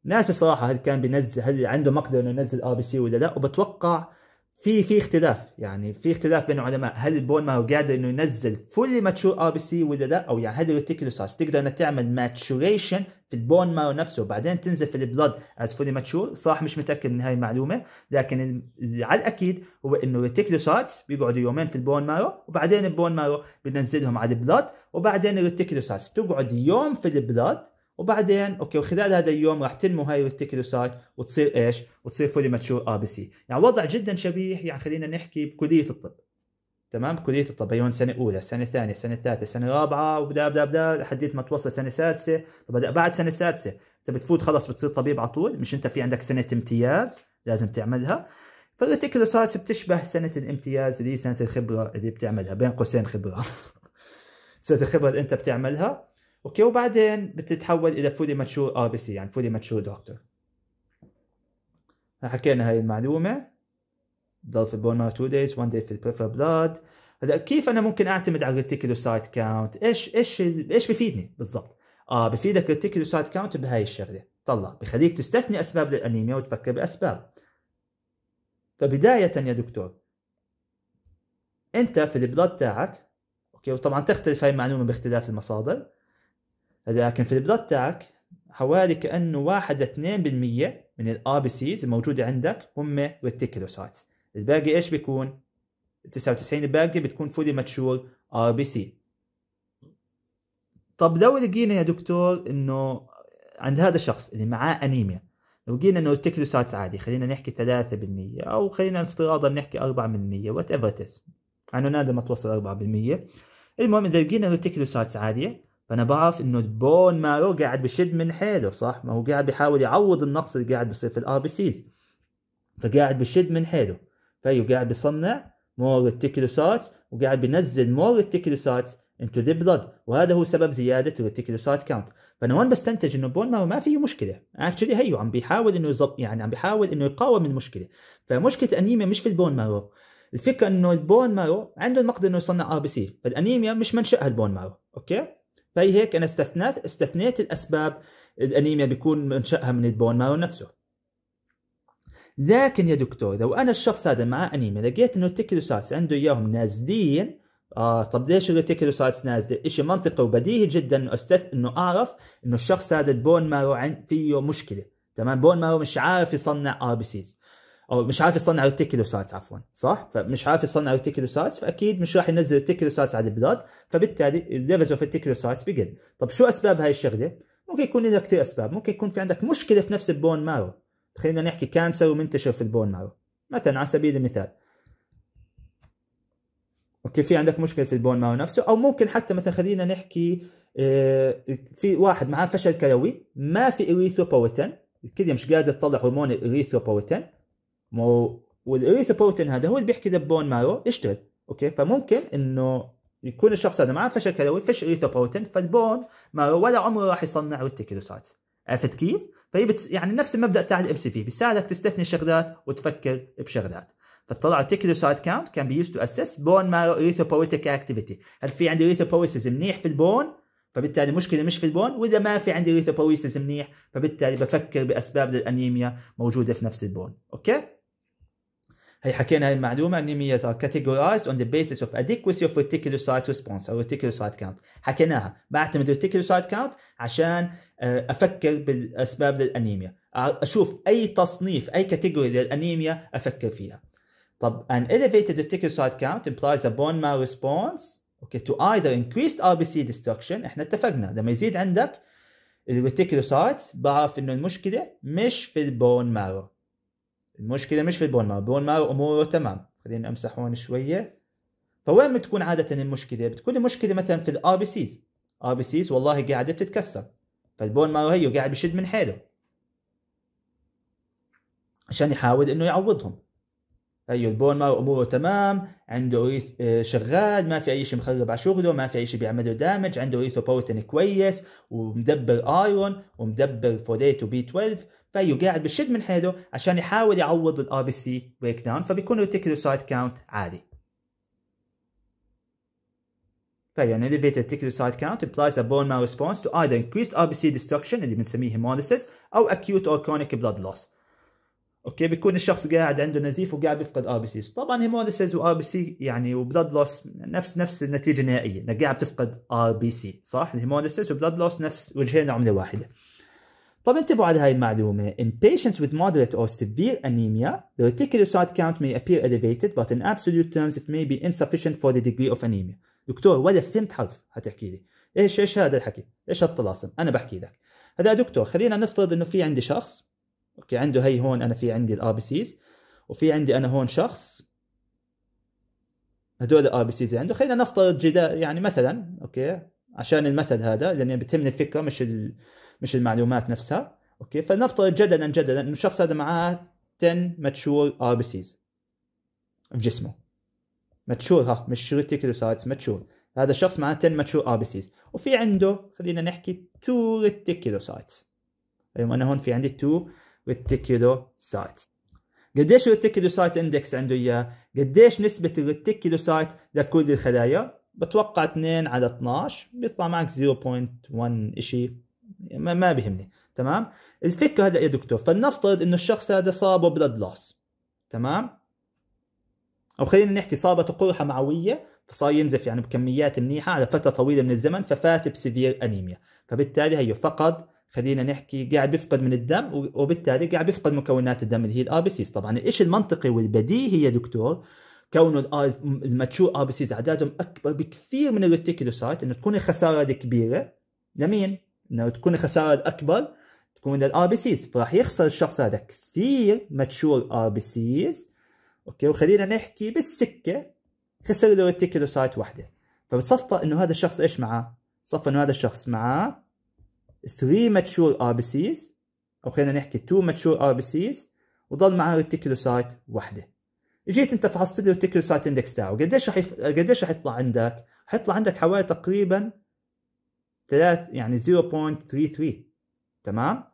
ناسي صراحه هل كان بينزل هل عنده مقدره انه ينزل ار بي سي ولا لا وبتوقع في في اختلاف يعني في اختلاف بين العلماء هل البون هو قادر انه ينزل فولي ماتشور ار بي سي ولا لا او يعني هل الريتيكولوساس تقدر انك تعمل ماتشوريشن في البون مارو نفسه وبعدين تنزل في البلد از فولي ماتشور صح مش متاكد من هاي المعلومه لكن على الاكيد هو انه الريتيكولوسايتس بيقعدوا يومين في البون مارو وبعدين البون مارو بننزلهم على البلد وبعدين الريتيكولوسايتس بتقعد يوم في البلد وبعدين اوكي وخلال هذا اليوم راح تنمو هاي الريتيكلوسايت وتصير ايش؟ وتصير فولي ماتشور ار بي سي، يعني وضع جدا شبيه يعني خلينا نحكي بكليه الطب. تمام كليه الطب هون سنه اولى، سنه ثانيه، سنه ثالثه، سنه رابعه وبدا بدا بدا لحد ما توصل سنه سادسه، طب بعد سنه سادسه انت بتفوت خلص بتصير طبيب على طول، مش انت في عندك سنه امتياز لازم تعملها. فالريتيكلوسايتس بتشبه سنه الامتياز اللي هي سنه الخبره اللي بتعملها بين قوسين خبره. سنه الخبره اللي انت بتعملها اوكي وبعدين بتتحول الى فولي ماتشور ار بي سي يعني فولي ماتشور دكتور حكينا هاي المعلومه ضل في البون مارو 2 دايز 1 داي في البريفر بلاد هلا كيف انا ممكن اعتمد على الريتيكولوسايت كاونت ايش ايش ايش بفيدني بالضبط اه بفيدك الريتيكولوسايت كاونت بهاي الشغله طلع بخليك تستثني اسباب للانيميا وتفكر باسباب فبدايه يا دكتور انت في البلاد تاعك اوكي وطبعا تختلف هاي المعلومه باختلاف المصادر لكن في البلاد تاعك حوالي كانه 1 2% من الار بي سيز الموجوده عندك هم ريتيكولوسايتس الباقي ايش بيكون؟ 99 الباقي بتكون فولي ماتشور ار بي سي طب لو لقينا يا دكتور انه عند هذا الشخص اللي معاه انيميا لو لقينا انه التكلوسات عادي خلينا نحكي 3% او خلينا افتراضا نحكي 4% وات ايفر تس انه نادر ما توصل 4% المهم اذا لقينا التكلوسات عاديه فانا بعرف انه البون مارو قاعد بشد من حيله صح ما هو قاعد بيحاول يعوض النقص اللي قاعد بيصير في الار بي سيز فقاعد بشد من حيله فايو طيب، قاعد بيصنع مور التيكلوسات وقاعد بينزل مور التيكلوسات انتو ذا بلاد وهذا هو سبب زياده التيكلوسات كاونت فانا هون بستنتج انه بون مارو ما فيه مشكله اكشلي هيو عم بيحاول انه يظبط يعني عم بيحاول انه يقاوم المشكله فمشكله الانيميا مش في البون مارو الفكره انه البون مارو عنده المقدره انه يصنع ار بي سي فالانيميا مش منشاها البون مارو اوكي فهي هيك انا استثنيت استثنيت الاسباب الانيميا بيكون منشاها من البون مارو نفسه لكن يا دكتور لو انا الشخص هذا معاه انيميا لقيت انه التيكيروسايتس عنده اياهم نازلين آه طب ليش الريتيكلوسايتس نازله؟ شيء منطقي وبديهي جدا انه استث انه اعرف انه الشخص هذا البون مارو عن... فيه مشكله، تمام؟ بون مارو مش عارف يصنع ار بي سيز. او مش عارف يصنع رتيكلوساتس عفوا صح فمش عارف يصنع رتيكلوساتس فاكيد مش راح ينزل رتيكلوساتس على البلاد فبالتالي الليفلز اوف الرتيكلوساتس بقل طب شو اسباب هاي الشغله ممكن يكون لها كثير اسباب ممكن يكون في عندك مشكله في نفس البون مارو خلينا نحكي كانسر ومنتشر في البون مارو مثلا على سبيل المثال اوكي في عندك مشكله في البون مارو نفسه او ممكن حتى مثلا خلينا نحكي آه، في واحد معاه فشل كلوي ما في اريثروبوتين الكليه مش قادره تطلع هرمون الاريثروبوتين مو هو والايثوبوتين هذا هو اللي بيحكي للبون مارو يشتغل اوكي فممكن انه يكون الشخص هذا معاه فشل كلوي فش ايثوبوتين فالبون مارو ولا عمره راح يصنع ريتيكولوسايتس عرفت كيف؟ فهي طيب، بت... يعني نفس المبدا تاع الام سي في بيساعدك تستثني شغلات وتفكر بشغلات فطلع تيكلوسايد كاونت كان بيوز تو اسس بون مارو ايثوبويتيك اكتيفيتي هل في عندي ايثوبويسز منيح في البون فبالتالي المشكله مش في البون واذا ما في عندي ايثوبويسز منيح فبالتالي بفكر باسباب للانيميا موجوده في نفس البون اوكي هي حكينا هاي المعلومه الانيمياز ار categorized on the basis of adequacy of reticulocyte response او reticulocyte count حكيناها بعتمد reticulocyte count عشان افكر بالاسباب للانيميا اشوف اي تصنيف اي كاتيجوري للانيميا افكر فيها طب an elevated reticulocyte count implies a bone marrow response okay to either increased RBC destruction احنا اتفقنا لما يزيد عندك الريتيكولوسايتس بعرف انه المشكله مش في البون مارو المشكله مش في البون البون مارو اموره تمام خلينا امسح هون شويه فوين بتكون عاده المشكله بتكون المشكله مثلا في الار بي سيز ار بي سيز والله قاعده بتتكسر فالبون مارو هيو قاعد بشد من حيله عشان يحاول انه يعوضهم هيو أيوة، البون مارو اموره تمام عنده ريث آه، شغال ما في اي شيء مخرب على شغله ما في اي شيء بيعمله دامج عنده بروتين كويس ومدبر ايرون ومدبر فوليت وبي 12 فايو قاعد بشد من حيله عشان يحاول يعوض الار بي سي بريك داون فبيكون الريتيكولوسايد كاونت عالي فهي an elevated reticulocyte count implies a bone marrow response to either increased RBC destruction اللي بنسميه hemolysis أو acute or chronic blood loss. اوكي بيكون الشخص قاعد عنده نزيف وقاعد بيفقد ار بي سي طبعا هيموليسيز وار بي سي يعني وبلاد لوس نفس نفس النتيجه النهائيه انك قاعد بتفقد ار بي سي صح الهيموليسيز وبلاد لوس نفس وجهين عمله واحده طب انتبهوا على هاي المعلومة in patients with moderate or severe anemia the reticulocyte count may appear elevated but in absolute terms it may be insufficient for the degree of anemia دكتور ولا فهمت حرف هتحكي لي ايش ايش هذا الحكي ايش هالطلاسم انا بحكي لك هذا دكتور خلينا نفترض انه في عندي شخص اوكي عنده هي هون انا في عندي الار بي سيز وفي عندي انا هون شخص هدول الار بي سيز عنده خلينا نفترض جدار يعني مثلا اوكي عشان المثل هذا لان بتهمني الفكره مش ال... مش المعلومات نفسها اوكي فلنفترض جدلا جدلا انه الشخص هذا معاه 10 ماتشور ار بي سيز في جسمه ماتشور ها مش ريتيكولوسايتس ماتشور هذا الشخص معاه 10 ماتشور ار بي سيز وفي عنده خلينا نحكي 2 ريتيكولوسايتس ايوه انا هون في عندي 2 ريتيكولوسايتس قديش الريتيكولوسايت اندكس عنده اياه؟ قديش نسبة الريتيكولوسايت لكل الخلايا؟ بتوقع 2 على 12 بيطلع معك 0.1 شيء ما, ما بيهمني تمام الفكره هذا يا دكتور فلنفترض انه الشخص هذا صابه بلاد لوس تمام او خلينا نحكي صابته قرحه معويه فصار ينزف يعني بكميات منيحه على فتره طويله من الزمن ففات بسيفير انيميا فبالتالي هي فقد خلينا نحكي قاعد بيفقد من الدم وبالتالي قاعد بيفقد مكونات الدم اللي هي الار بي سيز طبعا الشيء المنطقي والبديهي يا دكتور كونه الماتشور ار بي سيز اعدادهم اكبر بكثير من الريتيكولوسايت انه تكون الخساره دي كبيره لمين؟ انه تكون الخسائر اكبر تكون من الار بي سيز فراح يخسر الشخص هذا كثير ماتشور ار بي سيز اوكي وخلينا نحكي بالسكه خسر له ريتيكولوسايت واحده فبصفى انه هذا الشخص ايش معاه؟ صفى انه هذا الشخص معاه 3 ماتشور ار بي سيز او خلينا نحكي 2 ماتشور ار بي سيز وضل معاه ريتيكولوسايت واحده جيت انت فحصت له ريتيكولوسايت اندكس تاعه قديش راح قديش راح يطلع عندك؟ حيطلع عندك حوالي تقريبا 3 يعني 0.33 تمام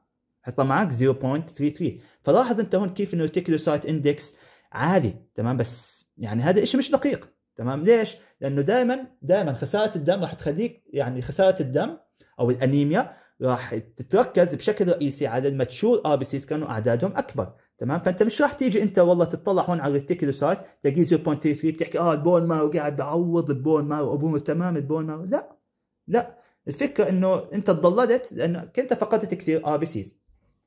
حطها معك 0.33 فلاحظ انت هون كيف انه سايت اندكس عالي تمام بس يعني هذا الشيء مش دقيق تمام ليش؟ لانه دائما دائما خساره الدم راح تخليك يعني خساره الدم او الانيميا راح تتركز بشكل رئيسي على الماتشور ار بي سيز كانوا اعدادهم اكبر تمام فانت مش راح تيجي انت والله تطلع هون على الريتيكولوسايت تلاقيه 0.33 بتحكي اه البون ماو قاعد بعوض البون ماو ابوه تمام البون ماو لا لا الفكره انه انت تضللت لانه كنت فقدت كثير ار بي سيز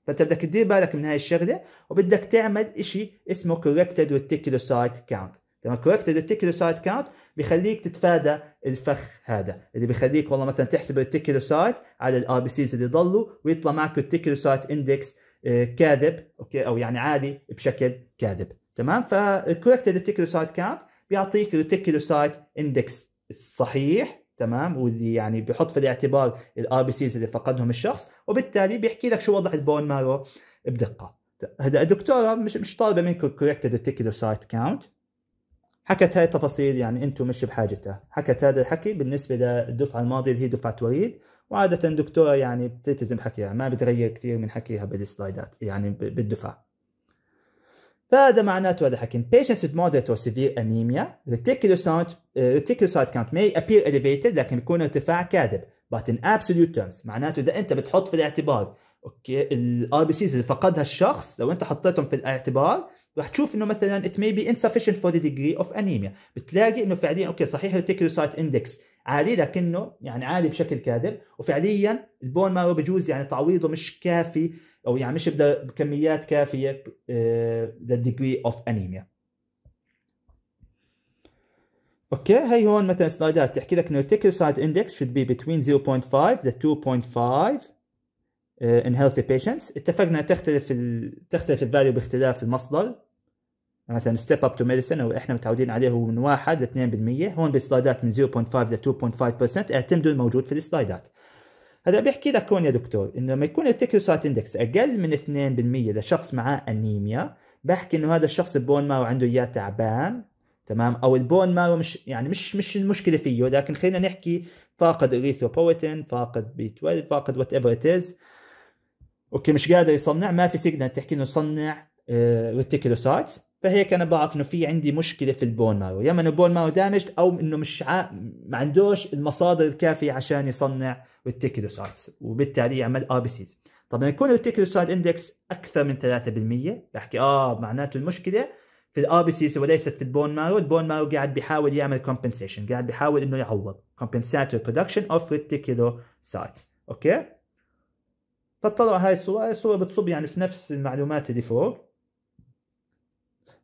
فانت بدك تدير بالك من هاي الشغله وبدك تعمل شيء اسمه كوركتد سايت كاونت تمام كوركتد سايت كاونت بيخليك تتفادى الفخ هذا اللي بيخليك والله مثلا تحسب سايت على الار بي سيز اللي ضلوا ويطلع معك سايت اندكس آه، كاذب اوكي او يعني عالي بشكل كاذب تمام فالكوركتد سايت كاونت بيعطيك سايت اندكس الصحيح تمام واللي يعني بيحط في الاعتبار الار بي سيز اللي فقدهم الشخص وبالتالي بيحكي لك شو وضع البون مارو بدقه هلا الدكتوره مش مش طالبه منكم كوريكتد ريتيكولو سايت كاونت حكت هاي التفاصيل يعني انتم مش بحاجتها حكت هذا الحكي بالنسبه للدفعه الماضيه اللي هي دفعه وليد وعاده الدكتوره يعني بتلتزم حكيها ما بتغير كثير من حكيها بالسلايدات يعني بالدفعه فهذا معناته هذا حكينا patients with moderate or severe anemia reticulocyte reticulocyte uh, count may appear elevated لكن يكون ارتفاع كاذب but in absolute terms معناته اذا انت بتحط في الاعتبار اوكي الار بي سيز اللي فقدها الشخص لو انت حطيتهم في الاعتبار رح تشوف انه مثلا it may be insufficient for the degree of anemia بتلاقي انه فعليا اوكي صحيح الريتيكولوسايت اندكس عالي لكنه يعني عالي بشكل كاذب وفعليا البون مارو بجوز يعني تعويضه مش كافي او يعني مش بكميات كافيه ديجري اوف انيميا اوكي هي هون مثلا سلايدات تحكي لك انه التيكيوسايد اندكس should be between 0.5 ل 2.5 in healthy patients اتفقنا تختلف ال... تختلف الفاليو باختلاف المصدر مثلا ستيب اب تو ميديسن او احنا متعودين عليه هو من 1 ل 2% هون بالسلايدات من 0.5 ل 2.5% اعتمدوا الموجود في السلايدات هذا بيحكي لك هون يا دكتور انه لما يكون التيكلوسايت اندكس اقل من 2% لشخص معاه انيميا بحكي انه هذا الشخص البون مارو عنده اياه تعبان تمام او البون مارو مش يعني مش مش المشكله فيه لكن خلينا نحكي فاقد اريثروبويتين فاقد بي 12 فاقد وات ايفر ات از اوكي مش قادر يصنع ما في سيجنال تحكي انه صنع ريتيكلوسايتس آه، فهيك انا بعرف انه في عندي مشكله في البون مارو يا اما انه البون مارو دامج او انه مش ع... ما عندوش المصادر الكافيه عشان يصنع التيكلوسايتس وبالتالي يعمل ار بي سيز طب لما يكون التيكلوسايد اندكس اكثر من 3% بحكي اه معناته المشكله في الار بي سيز وليست في البون مارو البون مارو قاعد بيحاول يعمل كومبنسيشن قاعد بيحاول انه يعوض كومبنساتور برودكشن اوف ريتيكلوسايتس اوكي فطلعوا هاي الصوره الصوره بتصب يعني في نفس المعلومات اللي فوق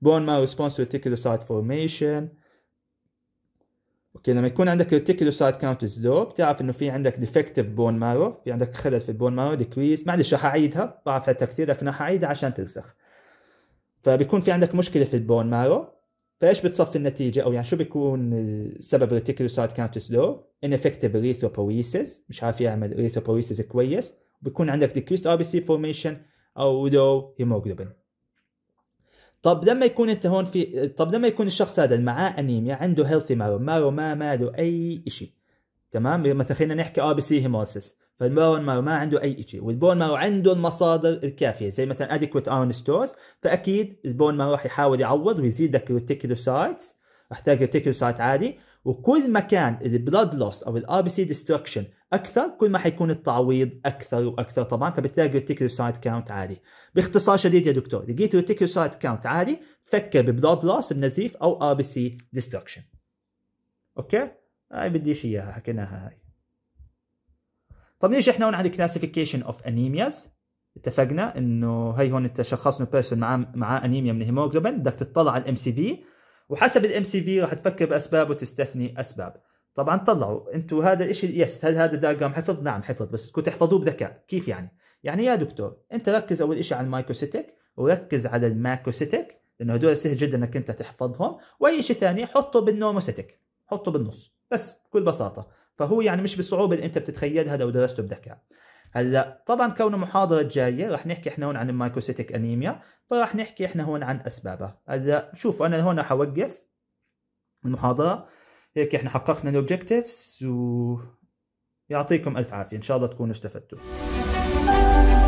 bone marrow response to reticulocyte formation اوكي لما يكون عندك سايت كاونت از لو بتعرف انه في عندك ديفكتيف بون مارو في عندك خلل في البون مارو ديكريز معلش راح اعيدها بعرف حتى كثير لكن راح اعيدها عشان ترسخ فبيكون في عندك مشكله في البون مارو فايش بتصفي النتيجه او يعني شو بيكون سبب سايت كاونت از لو انفكتيف erythropoiesis مش عارف يعمل erythropoiesis كويس بيكون عندك decreased ار بي سي فورميشن او لو هيموجلوبين طب لما يكون انت هون في طب لما يكون الشخص هذا معاه انيميا عنده هيلثي مارو مارو ما ماله اي شيء تمام مثلا خلينا نحكي ار بي سي هيموسيس فالبون مارو ما عنده اي شيء والبون مارو عنده المصادر الكافيه زي مثلا اديكويت ايرون ستورز فاكيد البون مارو راح يحاول يعوض ويزيد لك الريتيكولوسايتس احتاج ريتيكولوسايت عادي وكل ما كان البلاد لوس او الار بي سي ديستركشن اكثر كل ما حيكون التعويض اكثر واكثر طبعا فبتلاقي الريتيكلوسايد كاونت عالي باختصار شديد يا دكتور لقيت الريتيكلوسايد كاونت عالي فكر ببلاد لوس بنزيف او ار بي سي ديستركشن اوكي هاي بديش اياها حكيناها هاي طب ليش احنا هون عند كلاسيفيكيشن اوف انيمياز اتفقنا انه هي هون انت شخصنا بيرسون معاه معاه انيميا من الهيموجلوبين بدك تطلع على الام سي بي وحسب الام سي في راح تفكر باسباب وتستثني اسباب طبعا طلعوا انتم هذا الشيء يس هل هذا دايجرام حفظ؟ نعم حفظ بس كنت تحفظوه بذكاء كيف يعني؟ يعني يا دكتور انت ركز اول شيء على المايكروسيتك وركز على الماكروسيتك لانه هدول سهل جدا انك انت تحفظهم واي شيء ثاني حطه بالنوموسيتك حطه بالنص بس بكل بساطه فهو يعني مش بالصعوبه اللي انت بتتخيلها لو درسته بذكاء هلا طبعا كونه محاضره جايه راح نحكي احنا هون عن المايكوسيتيك انيميا فراح نحكي احنا هون عن اسبابها هلا شوف انا هون حوقف المحاضره هيك احنا حققنا الاوبجكتيفز و يعطيكم الف عافيه ان شاء الله تكونوا استفدتوا